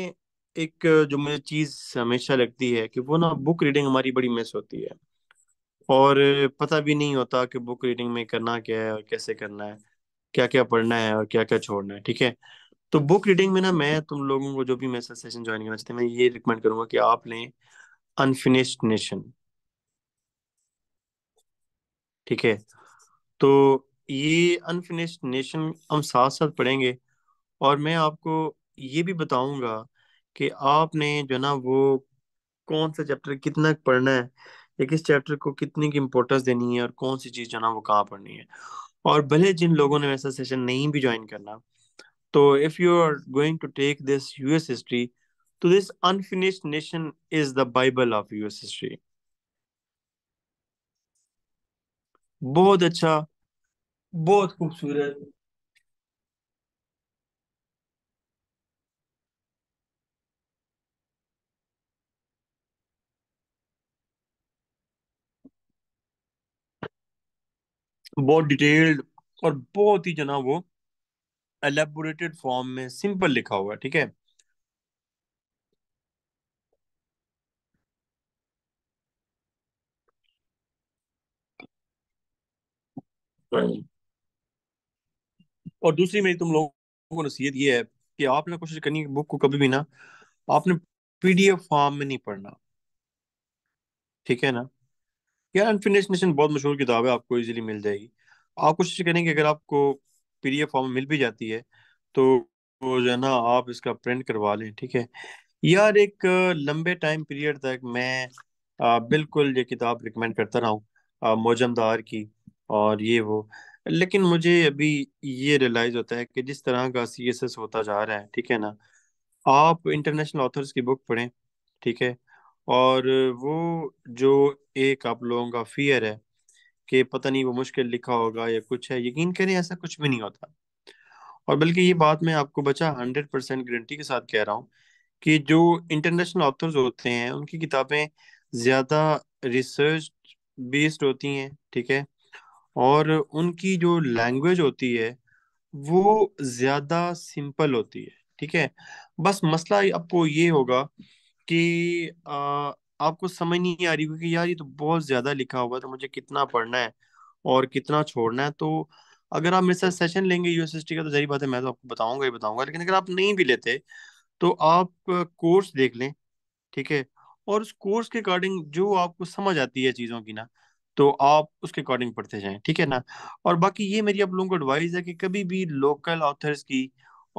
एक जो मुझे चीज हमेशा लगती है कि वो ना बुक रीडिंग हमारी बड़ी मिस होती है और पता भी नहीं होता कि बुक रीडिंग में करना क्या है और कैसे करना है क्या क्या पढ़ना है और क्या क्या छोड़ना है ठीक है तो बुक रीडिंग में ना मैं तुम लोगों को जो भी मेरे सेशन ज्वाइन करना चाहते हैं मैं ये रिकमेंड करूंगा कि आप लें अनफिनिश्ड नेशन ठीक है तो ये अनफिनिश्ड नेशन हम साथ साथ पढ़ेंगे और मैं आपको ये भी बताऊंगा कि आपने जो ना वो कौन सा चैप्टर कितना पढ़ना है या किस चैप्टर को कितनी की इम्पोर्टेंस देनी है और कौन सी चीज़ जो ना वो कहाँ पढ़नी है और भले जिन लोगों ने वैसा सेशन नहीं भी ज्वाइन करना तो if you are going to take this US history तो this unfinished nation is the Bible of US history बहुत अच्छा बहुत खूबसूरत बहुत डिटेल्ड और बहुत ही जना वो एलेबोरेटेड फॉर्म में सिंपल लिखा हुआ है ठीक है हाँ और दूसरी मेरी तुम लोगों को नसीहत ये है कि आपने कोशिश करनी बुक को कभी भी ना आपने पीडीएफ फॉर्म में नहीं पढ़ना ठीक है ना यार अनफिनिश नेशन बहुत मशहूर किताब है आपको इजीली मिल जाएगी आप कोशिश करेंगे अगर आपको पीडीएफ फॉर्म मिल भी जाती है तो जो है ना आप इसका प्रिंट करवा लें ठीक है यार एक लंबे टाइम पीरियड तक मैं आ, बिल्कुल ये किताब रिकमेंड करता रहा हूँ मोजमदार की और ये वो लेकिन मुझे अभी ये रियलाइज होता है कि जिस तरह का सी एस एस होता जा रहा है ठीक है ना आप इंटरनेशनल ऑथर्स की बुक पढ़ें ठीक है और वो जो एक आप लोगों का फियर है कि पता नहीं वो मुश्किल लिखा होगा या कुछ है यकीन करें ऐसा कुछ भी नहीं होता और बल्कि ये बात मैं आपको बचा हंड्रेड परसेंट गारंटी के साथ कह रहा हूँ कि जो इंटरनेशनल ऑथर्स होते हैं उनकी किताबें ज़्यादा रिसर्च बेस्ड होती हैं ठीक है और उनकी जो लैंग्वेज होती है वो ज़्यादा सिंपल होती है ठीक है बस मसला आपको तो ये होगा कि आ, आपको समझ नहीं आ रही क्योंकि यार ये तो बहुत ज़्यादा लिखा हुआ है तो मुझे कितना पढ़ना है और कितना छोड़ना है तो अगर आप मेरे साथ सेशन लेंगे यूएसएसटी का तो जहरी बात है मैं तो आपको बताऊंगा ही बताऊंगा लेकिन अगर आप नहीं भी लेते तो आप कोर्स देख लें ठीक है और उस कोर्स के अकॉर्डिंग जो आपको समझ आती है चीज़ों की ना तो आप उसके अकॉर्डिंग पढ़ते जाएं ठीक है ना और बाकी ये मेरी आप लोगों को एडवाइस है कि कभी भी लोकल ऑथर्स की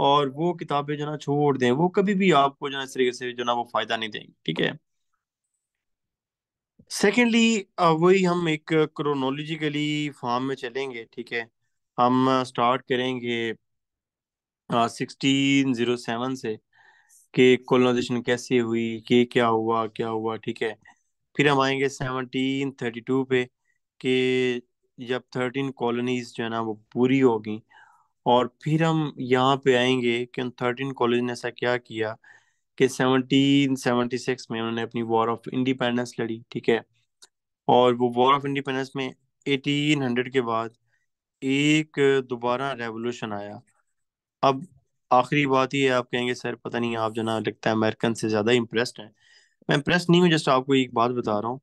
और वो किताबें जो ना छोड़ दें वो कभी भी आपको जो ना इस तरीके से जो ना वो फायदा नहीं देंगे ठीक है सेकेंडली वही हम एक क्रोनोलॉजिकली फॉर्म में चलेंगे ठीक है हम स्टार्ट करेंगे सिक्सटीन जीरो सेवन से कि कॉलोनाइजेशन कैसे हुई कि क्या हुआ क्या हुआ ठीक है फिर हम आएंगे सेवनटीन थर्टी टू पे कि जब थर्टीन कॉलोनीज जो है ना वो पूरी हो गई और फिर हम यहाँ पे आएंगे कि उन थर्टीन कॉलेज ने ऐसा क्या किया कि सेवनटीन सेवनटी सिक्स में उन्होंने अपनी वॉर ऑफ इंडिपेंडेंस लड़ी ठीक है और वो वॉर ऑफ इंडिपेंडेंस में एटीन हंड्रेड के बाद एक दोबारा रेवोल्यूशन आया अब आखिरी बात ये आप कहेंगे सर पता नहीं आप जो ना लगता है अमेरिकन से ज़्यादा इम्प्रेस्ड हैं मैं इम्प्रेस नहीं हूँ जस्ट आपको एक बात बता रहा हूँ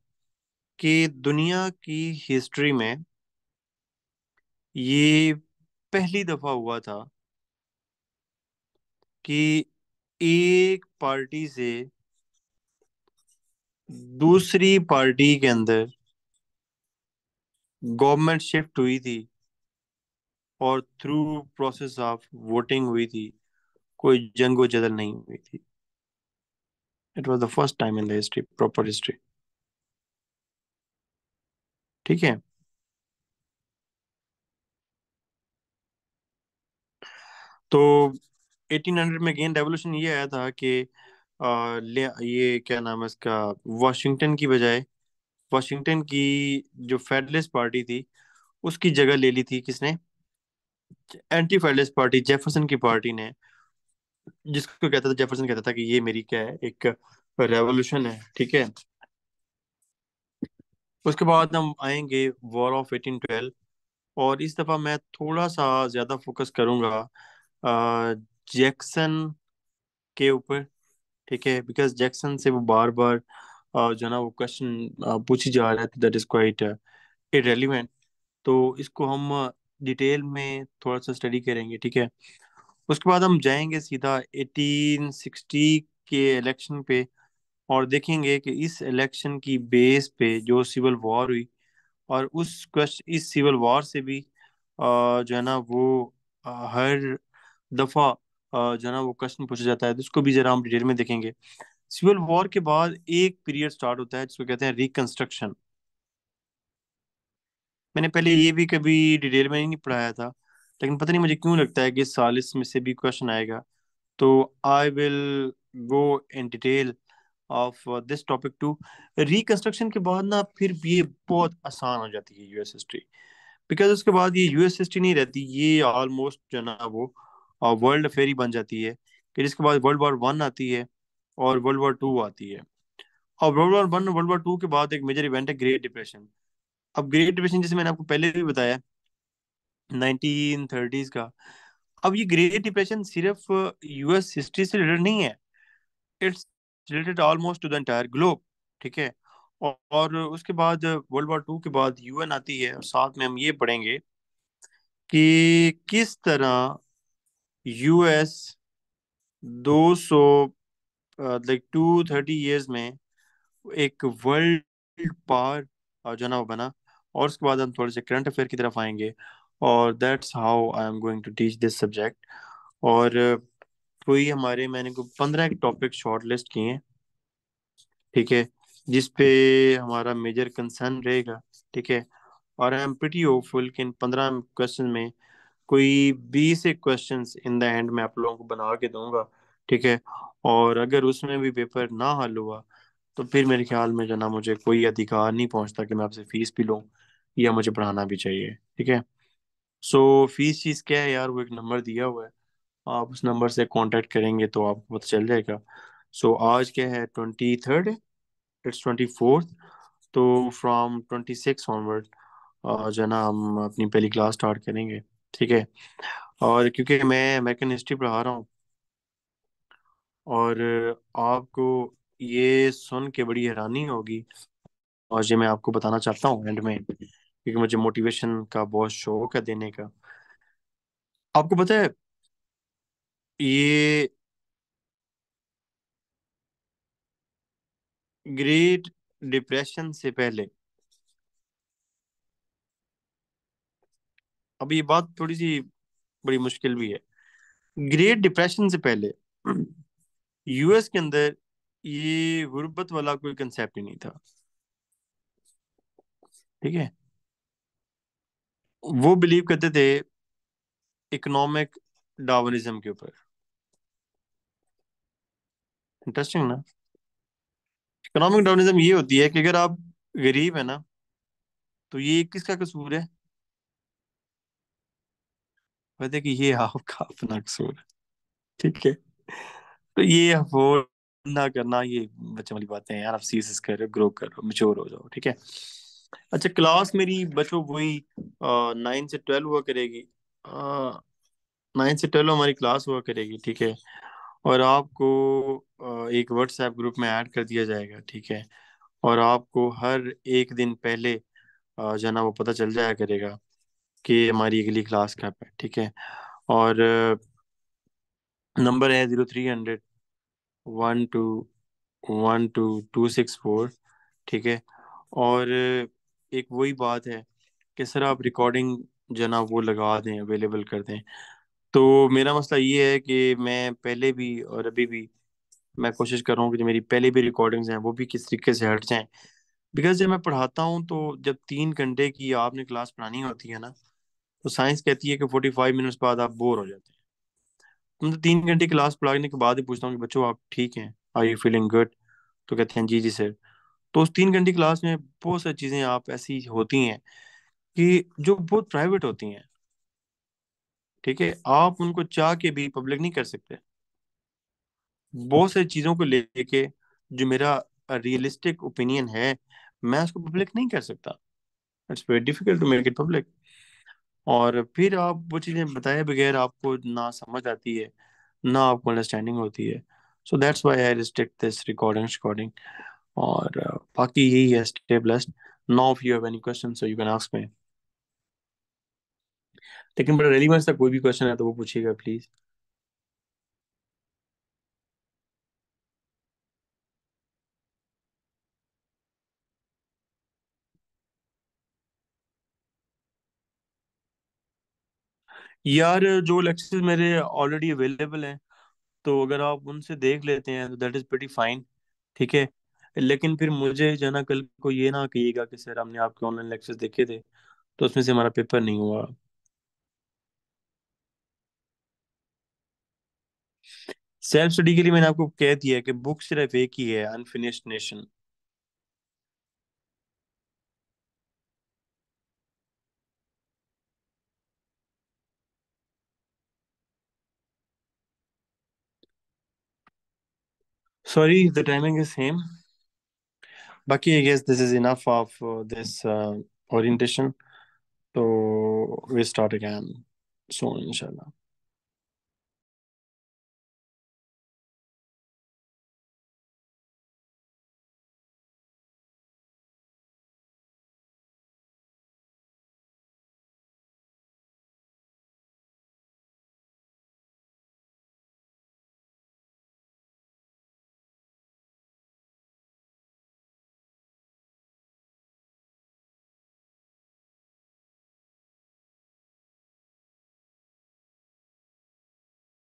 कि दुनिया की हिस्ट्री में ये पहली दफा हुआ था कि एक पार्टी से दूसरी पार्टी के अंदर गवर्नमेंट शिफ्ट हुई थी और थ्रू प्रोसेस ऑफ वोटिंग हुई थी कोई व जदल नहीं हुई थी it was the first time in the history proper history ठीक है तो 1800 में गेन रेवोल्यूशन ये आया था कि आ, ये क्या नाम है इसका वाशिंगटन की बजाय वाशिंगटन की जो फेडरलिस्ट पार्टी थी उसकी जगह ले ली थी किसने एंटी फेडरलिस्ट पार्टी जेफरसन की पार्टी ने जिसको कहता था जेफरसन कहता था कि ये मेरी क्या है एक रेवोल्यूशन है ठीक है उसके बाद हम आएंगे वॉर ऑफ 1812 और इस दफा मैं थोड़ा सा ज्यादा फोकस करूंगा जैक्सन के ऊपर ठीक है बिकॉज जैक्सन से वो बार बार जो ना वो क्वेश्चन पूछी जा रहा है दैट इज क्वाइट इरेलीवेंट तो इसको हम डिटेल में थोड़ा सा स्टडी करेंगे ठीक है उसके बाद हम जाएंगे सीधा 1860 के इलेक्शन पे और देखेंगे कि इस इलेक्शन की बेस पे जो सिविल वॉर हुई और उस इस सिविल वॉर से भी जो है ना वो हर दफ़ा जो है ना वो क्वेश्चन पूछा जाता है तो उसको भी जरा हम डिटेल में देखेंगे सिविल वॉर के बाद एक पीरियड स्टार्ट होता है जिसको कहते हैं रिकन्स्ट्रक्शन मैंने पहले ये भी कभी डिटेल में नहीं पढ़ाया था लेकिन पता नहीं मुझे क्यों लगता है कि साल इसमें से भी क्वेश्चन आएगा तो I will go in detail of this topic to reconstruction के बाद ना फिर ये बहुत आसान हो जाती है यूएस हिस्ट्री बिकॉज उसके बाद ये यूएस हिस्ट्री नहीं रहती ये ऑलमोस्ट जो ना वो वर्ल्ड अफेयर ही बन जाती है फिर इसके बाद वर्ल्ड वार वन आती है और वर्ल्ड वार टू आती है और World War One World War Two के बाद एक मेजर इवेंट है ग्रेट डिप्रेशन अब ग्रेट डिप्रेशन जैसे मैंने आपको पहले भी बताया 1930s का अब ये ग्रेट डिप्रेशन सिर्फ यूएस uh, हिस्ट्री से रिलेटेड नहीं है it's related almost to the entire globe ठीक है और उसके बाद वर्ल्ड वॉर टू के बाद यूएन आती है और साथ में हम ये पढ़ेंगे कि किस तरह US 200 like two thirty years में एक वर्ल्ड पावर जो ना वो बना और उसके बाद हम थोड़े से करंट अफेयर की तरफ आएंगे और that's how I am going to teach this subject और कोई uh, हमारे मैंने को पंद्रह एक टॉपिक शॉर्ट लिस्ट किए हैं ठीक है जिस पे हमारा मेजर कंसर्न रहेगा ठीक है और आई एम प्रिटी होपफुल कि इन पंद्रह क्वेश्चन में कोई बीस एक क्वेश्चन इन द एंड मैं आप लोगों को बना के दूंगा ठीक है और अगर उसमें भी पेपर ना हल हुआ तो फिर मेरे ख्याल में जो ना मुझे कोई अधिकार नहीं पहुंचता कि मैं आपसे फीस भी लूँ या मुझे पढ़ाना भी चाहिए ठीक है सो so, फीस चीज़ क्या है यार वो एक नंबर दिया हुआ है आप उस नंबर से कांटेक्ट करेंगे तो आपको पता चल जाएगा सो so, आज क्या है twenty third it's twenty fourth तो फ्रॉम ट्वेंटी सिक्स ऑनवर्ड जो ना हम अपनी पहली क्लास स्टार्ट करेंगे ठीक है और क्योंकि मैं अमेरिकन हिस्ट्री पढ़ा रहा हूँ और आपको ये सुन के बड़ी हैरानी होगी और ये मैं आपको बताना चाहता हूँ एंड में क्योंकि मुझे मोटिवेशन का बहुत शौक है देने का आपको पता है ये ग्रेट डिप्रेशन से पहले अब ये बात थोड़ी सी बड़ी मुश्किल भी है ग्रेट डिप्रेशन से पहले यूएस के अंदर ये गुर्बत वाला कोई कंसेप्ट ही नहीं था ठीक है वो बिलीव करते थे इकोनॉमिक डावनिज्म के ऊपर इंटरेस्टिंग ना इकोनॉमिक डाउनिज्म ये होती है कि अगर आप गरीब है ना तो ये किसका कसूर है कहते कि ये आपका अपना कसूर है ठीक है तो ये अफोर्ड ना करना ये बच्चों वाली बातें हैं यार आप सीस करो ग्रो करो मेच्योर हो जाओ ठीक है अच्छा क्लास मेरी बच्चों वही नाइन से ट्वेल्व हुआ करेगी नाइन से ट्वेल्व हमारी क्लास हुआ करेगी ठीक है और आपको आ, एक व्हाट्सएप ग्रुप में ऐड कर दिया जाएगा ठीक है और आपको हर एक दिन पहले जो है ना वो पता चल जाया करेगा कि हमारी अगली क्लास कब है ठीक है और नंबर है zero three hundred one two one two two six four ठीक है और एक वही बात है कि सर आप रिकॉर्डिंग जनाब वो लगा दें अवेलेबल कर दें तो मेरा मसला ये है कि मैं पहले भी और अभी भी मैं कोशिश कर रहा हूँ कि जो मेरी पहले भी रिकॉर्डिंग्स हैं वो भी किस तरीके से हट जाएं बिकॉज जब मैं पढ़ाता हूँ तो जब तीन घंटे की आपने क्लास पढ़ानी होती है ना तो साइंस कहती है कि फोर्टी फाइव मिनट्स बाद आप बोर हो जाते हैं तो, तो तीन घंटे क्लास पढ़ाने के बाद ही पूछता हूँ कि बच्चों आप ठीक हैं आर यू फीलिंग गुड तो कहते हैं जी जी सर तो उस तीन घंटे क्लास में बहुत सारी चीज़ें आप ऐसी होती हैं कि जो बहुत प्राइवेट होती हैं ठीक है आप उनको चाह के भी पब्लिक नहीं कर सकते बहुत सारी चीज़ों को लेके जो मेरा रियलिस्टिक ओपिनियन है मैं उसको पब्लिक नहीं कर सकता it's very difficult to make it public और फिर आप वो चीज़ें बताए बगैर आपको ना समझ आती है ना आपको अंडरस्टैंडिंग होती है so that's why I restrict this recording recording और बाकी यही है stay now if you have any question so you can ask me लेकिन बड़ा रेलिवेंस का कोई भी क्वेश्चन है तो वो पूछिएगा प्लीज़ यार जो लेक्चर मेरे ऑलरेडी अवेलेबल हैं तो अगर आप उनसे देख लेते हैं तो दैट इज़ प्रीटी फाइन ठीक है लेकिन फिर मुझे जो है ना कल को ये ना कहिएगा कि सर हमने आपके ऑनलाइन लेक्चर्स देखे थे तो उसमें से हमारा पेपर नहीं हुआ सेल्फ स्टडी के लिए मैंने आपको कह दिया है कि बुक सिर्फ एक ही है unfinished nation sorry the timing is same Bucky, I guess this is enough of uh, this uh, orientation. So we start again soon, inshallah.